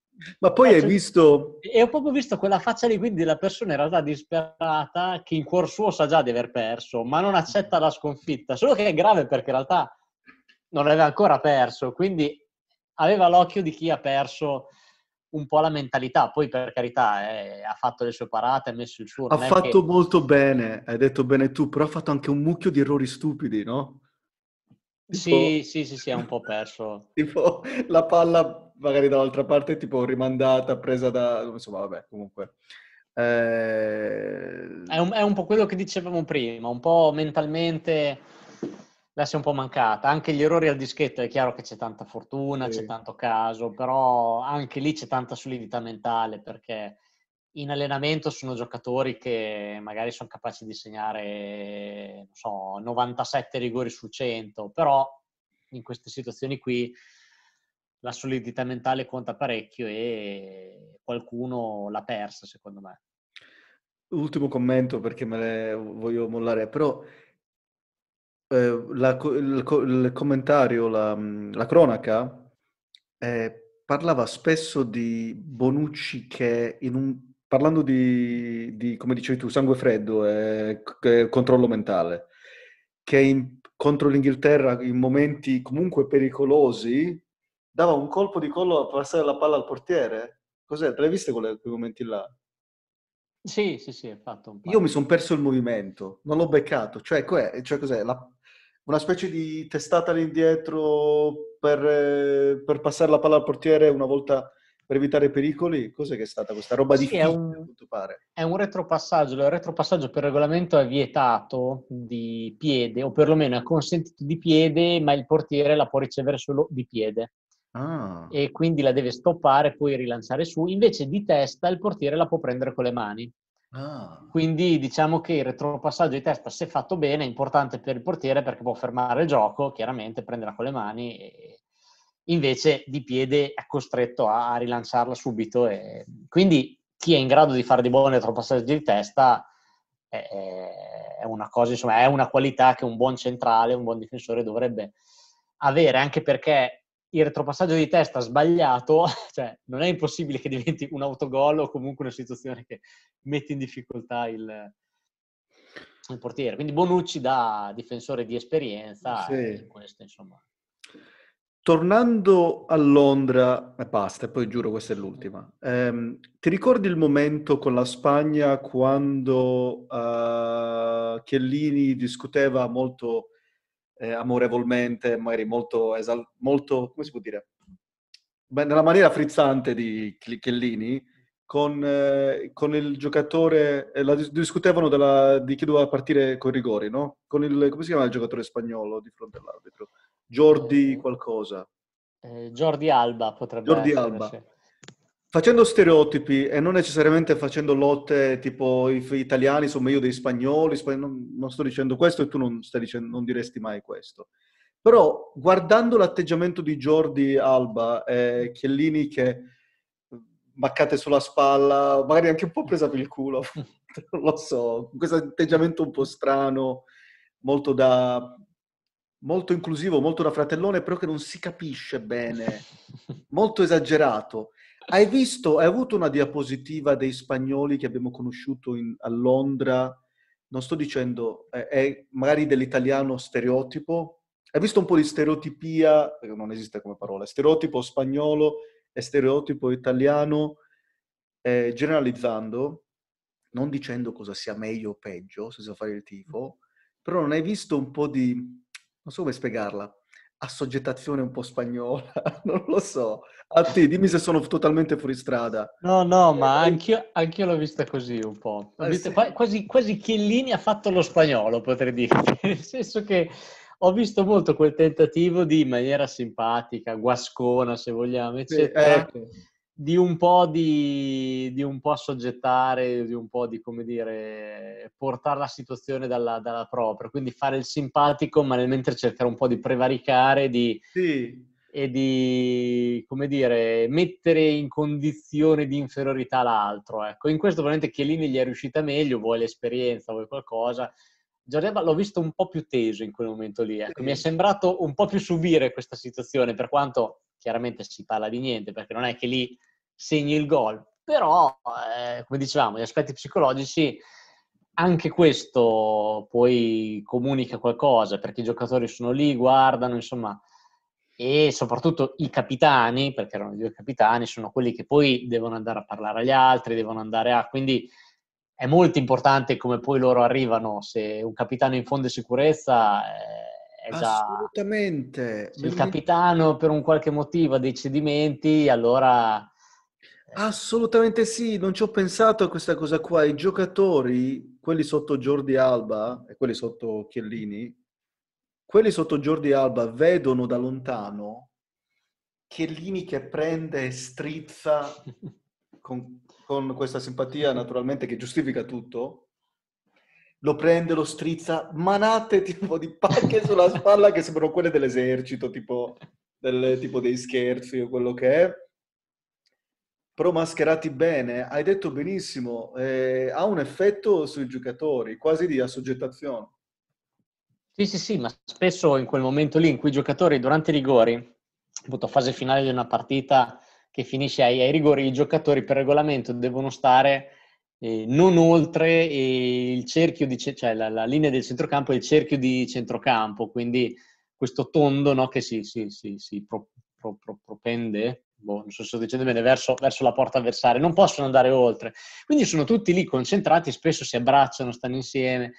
Ma poi faccio... hai visto... E ho proprio visto quella faccia lì, quindi la persona in realtà disperata, che in cuor suo sa già di aver perso, ma non accetta la sconfitta. Solo che è grave perché in realtà non aveva ancora perso, quindi aveva l'occhio di chi ha perso un po' la mentalità. Poi, per carità, eh, ha fatto le sue parate, ha messo il suo. Ha fatto che... molto bene, hai detto bene tu, però ha fatto anche un mucchio di errori stupidi, no? Tipo... Sì, sì, sì, sì, è un po' perso. tipo la palla, magari dall'altra parte, tipo rimandata, presa da. Insomma, vabbè, comunque. Eh... È, un, è un po' quello che dicevamo prima, un po' mentalmente là si è un po' mancata. Anche gli errori al dischetto è chiaro che c'è tanta fortuna, sì. c'è tanto caso, però anche lì c'è tanta solidità mentale perché in allenamento sono giocatori che magari sono capaci di segnare so, 97 rigori su 100, però in queste situazioni qui la solidità mentale conta parecchio e qualcuno l'ha persa secondo me. Ultimo commento perché me ne voglio mollare, però eh, la, il, il, commentario, la, mm, la cronaca eh, parlava spesso di Bonucci che in un parlando di, di, come dicevi tu, sangue freddo e eh, controllo mentale, che in, contro l'Inghilterra in momenti comunque pericolosi dava un colpo di collo a passare la palla al portiere. Cos'è? Te l'hai visto quelle, quei momenti là? Sì, sì, sì, è fatto un po'. Io mi sono perso il movimento, non l'ho beccato. Cioè, eh, cioè cos'è? La, una specie di testata all'indietro per, eh, per passare la palla al portiere una volta per evitare pericoli? Cos'è che è stata questa roba sì, difficile? È un, è un retropassaggio. Il retropassaggio per regolamento è vietato di piede, o perlomeno è consentito di piede, ma il portiere la può ricevere solo di piede. Ah. E quindi la deve stoppare, poi rilanciare su. Invece di testa il portiere la può prendere con le mani. Ah. Quindi diciamo che il retropassaggio di testa, se fatto bene, è importante per il portiere perché può fermare il gioco, chiaramente prenderla con le mani, e invece di piede è costretto a rilanciarla subito. E... Quindi chi è in grado di fare di buoni retropassaggi di testa è, una cosa, insomma, è una qualità che un buon centrale, un buon difensore dovrebbe avere, anche perché il retropassaggio di testa sbagliato, cioè non è impossibile che diventi un autogol o comunque una situazione che mette in difficoltà il, il portiere. Quindi Bonucci da difensore di esperienza sì. questo, insomma. Tornando a Londra, e eh, basta, e poi giuro questa è l'ultima. Ehm, ti ricordi il momento con la Spagna quando uh, Chiellini discuteva molto eh, amorevolmente, magari molto, esal- molto, come si può dire, Beh, nella maniera frizzante di Chiellini, con, eh, con il giocatore, eh, la, discutevano della, di chi doveva partire con i rigori, no? Con il, come si chiama il giocatore spagnolo di fronte all'arbitro? Giordi eh, qualcosa. Giordi eh, Alba potrebbe Jordi essere. Alba. Sì. Facendo stereotipi e non necessariamente facendo lotte tipo gli italiani sono meglio degli spagnoli, spagnoli, non, sto dicendo questo e tu non, dicendo, non, diresti mai questo. Però guardando l'atteggiamento di Jordi Alba e Chiellini che baccate sulla spalla, magari anche un po' presa per il culo, non lo so, questo atteggiamento un po' strano, molto da molto inclusivo, molto da fratellone, però che non si capisce bene, molto esagerato hai visto, hai avuto una diapositiva dei spagnoli che abbiamo conosciuto in, a Londra? Non sto dicendo, è, è magari dell'italiano stereotipo. Hai visto un po' di stereotipia, perché non esiste come parola, stereotipo spagnolo e stereotipo italiano, eh, generalizzando, non dicendo cosa sia meglio o peggio, senza fare il tifo, mm. però non hai visto un po' di, non so come spiegarla, assoggettazione un po' spagnola, non lo so a te, dimmi se sono totalmente fuori strada. No, no, eh, ma eh, anch'io, anch'io l'ho vista così un po'. Eh, visto, sì. quasi, quasi Chiellini ha fatto lo spagnolo, potrei dire. Nel senso che ho visto molto quel tentativo di, in maniera simpatica, guascona se vogliamo, eccetera, eh. di, un po' di, di un po' assoggettare, di un po' di, come dire, portare la situazione dalla, dalla propria. Quindi fare il simpatico, ma nel mentre cercare un po' di prevaricare, di... Sì e di, come dire, mettere in condizione di inferiorità l'altro. Ecco, in questo veramente Chiellini gli è riuscita meglio, vuoi l'esperienza, vuoi qualcosa. Giordeva l'ho visto un po' più teso in quel momento lì, ecco. mi è sembrato un po' più subire questa situazione, per quanto chiaramente si parla di niente, perché non è che lì segni il gol, però, eh, come dicevamo, gli aspetti psicologici anche questo poi comunica qualcosa perché i giocatori sono lì, guardano, insomma, e soprattutto i capitani, perché erano i due capitani, sono quelli che poi devono andare a parlare agli altri, devono andare a... quindi è molto importante come poi loro arrivano, se un capitano infonde sicurezza... Eh, è già Assolutamente. Se il capitano per un qualche motivo ha dei cedimenti, allora eh. Assolutamente sì, non ci ho pensato a questa cosa qua. I giocatori, quelli sotto Jordi Alba e quelli sotto Chiellini, quelli sotto Jordi Alba vedono da lontano che Lini che prende e strizza con, con, questa simpatia naturalmente che giustifica tutto, lo prende, lo strizza, manate tipo di pacche sulla spalla che sembrano quelle dell'esercito, tipo, del, tipo dei scherzi o quello che è però mascherati bene, hai detto benissimo, eh, ha un effetto sui giocatori, quasi di assoggettazione. Sì, sì, sì, ma spesso in quel momento lì in cui i giocatori durante i rigori, appunto fase finale di una partita che finisce ai, ai rigori, i giocatori per regolamento devono stare eh, non oltre il cerchio di, cioè la, la, linea del centrocampo e il cerchio di centrocampo, quindi questo tondo no, che si, si, si, si pro, pro, pro, propende, boh, non so se sto dicendo bene, verso, verso la porta avversaria, non possono andare oltre. Quindi sono tutti lì concentrati, spesso si abbracciano, stanno insieme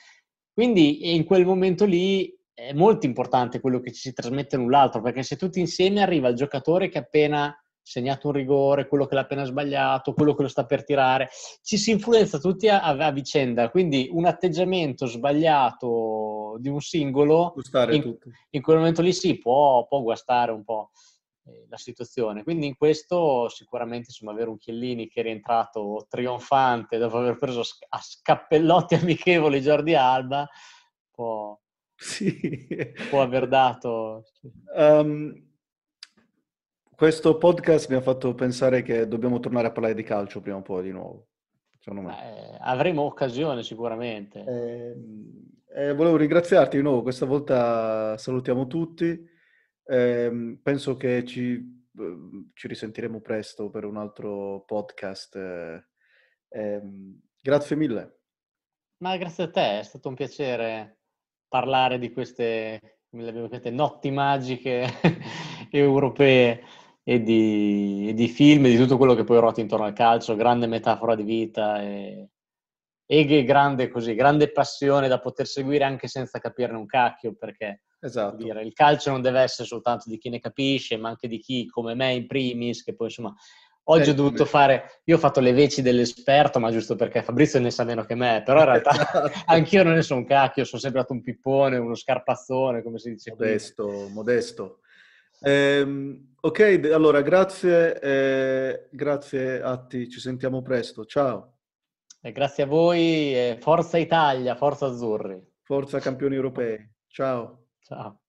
quindi eh, in quel momento lì è molto importante quello che ci si trasmette l'un l'altro, perché se tutti insieme arriva il giocatore che ha appena segnato un rigore, quello che l'ha appena sbagliato, quello che lo sta per tirare, ci si influenza tutti a, a vicenda, quindi un atteggiamento sbagliato di un singolo in, in, quel momento lì sì, può, può guastare un po'. Eh, la situazione. Quindi in questo sicuramente insomma, avere un Chiellini che è rientrato trionfante dopo aver preso a scappellotti amichevoli Jordi Alba può, sì. può aver dato... Um, questo podcast mi ha fatto pensare che dobbiamo tornare a parlare di calcio prima o poi di nuovo. Secondo Beh, avremo occasione sicuramente. Eh, eh, volevo ringraziarti di nuovo, questa volta salutiamo tutti. Eh, penso che ci, uhm, ci, risentiremo presto per un altro podcast. Eh, ehm, grazie mille. Ma grazie a te, è stato un piacere parlare di queste, queste notti magiche europee e di, e di, film, di tutto quello che poi ruota intorno al calcio, grande metafora di vita e, e grande, così, grande passione da poter seguire anche senza capirne un cacchio perché Esatto. Dire, il calcio non deve essere soltanto di chi ne capisce, ma anche di chi, come me in primis, che poi insomma Oggi eh, ho dovuto fare, io ho fatto le veci dell'esperto, ma giusto perché Fabrizio ne sa meno che me, però in realtà esatto. anch'io non ne sono un cacchio, sono sempre stato un pippone, uno scarpazzone, come si dice. Modesto, qui. modesto. Eh, ok, allora grazie, eh, grazie Atti, ci sentiamo presto, ciao. E grazie a voi, eh, Forza Italia, Forza Azzurri. Forza campioni europei, ciao. So.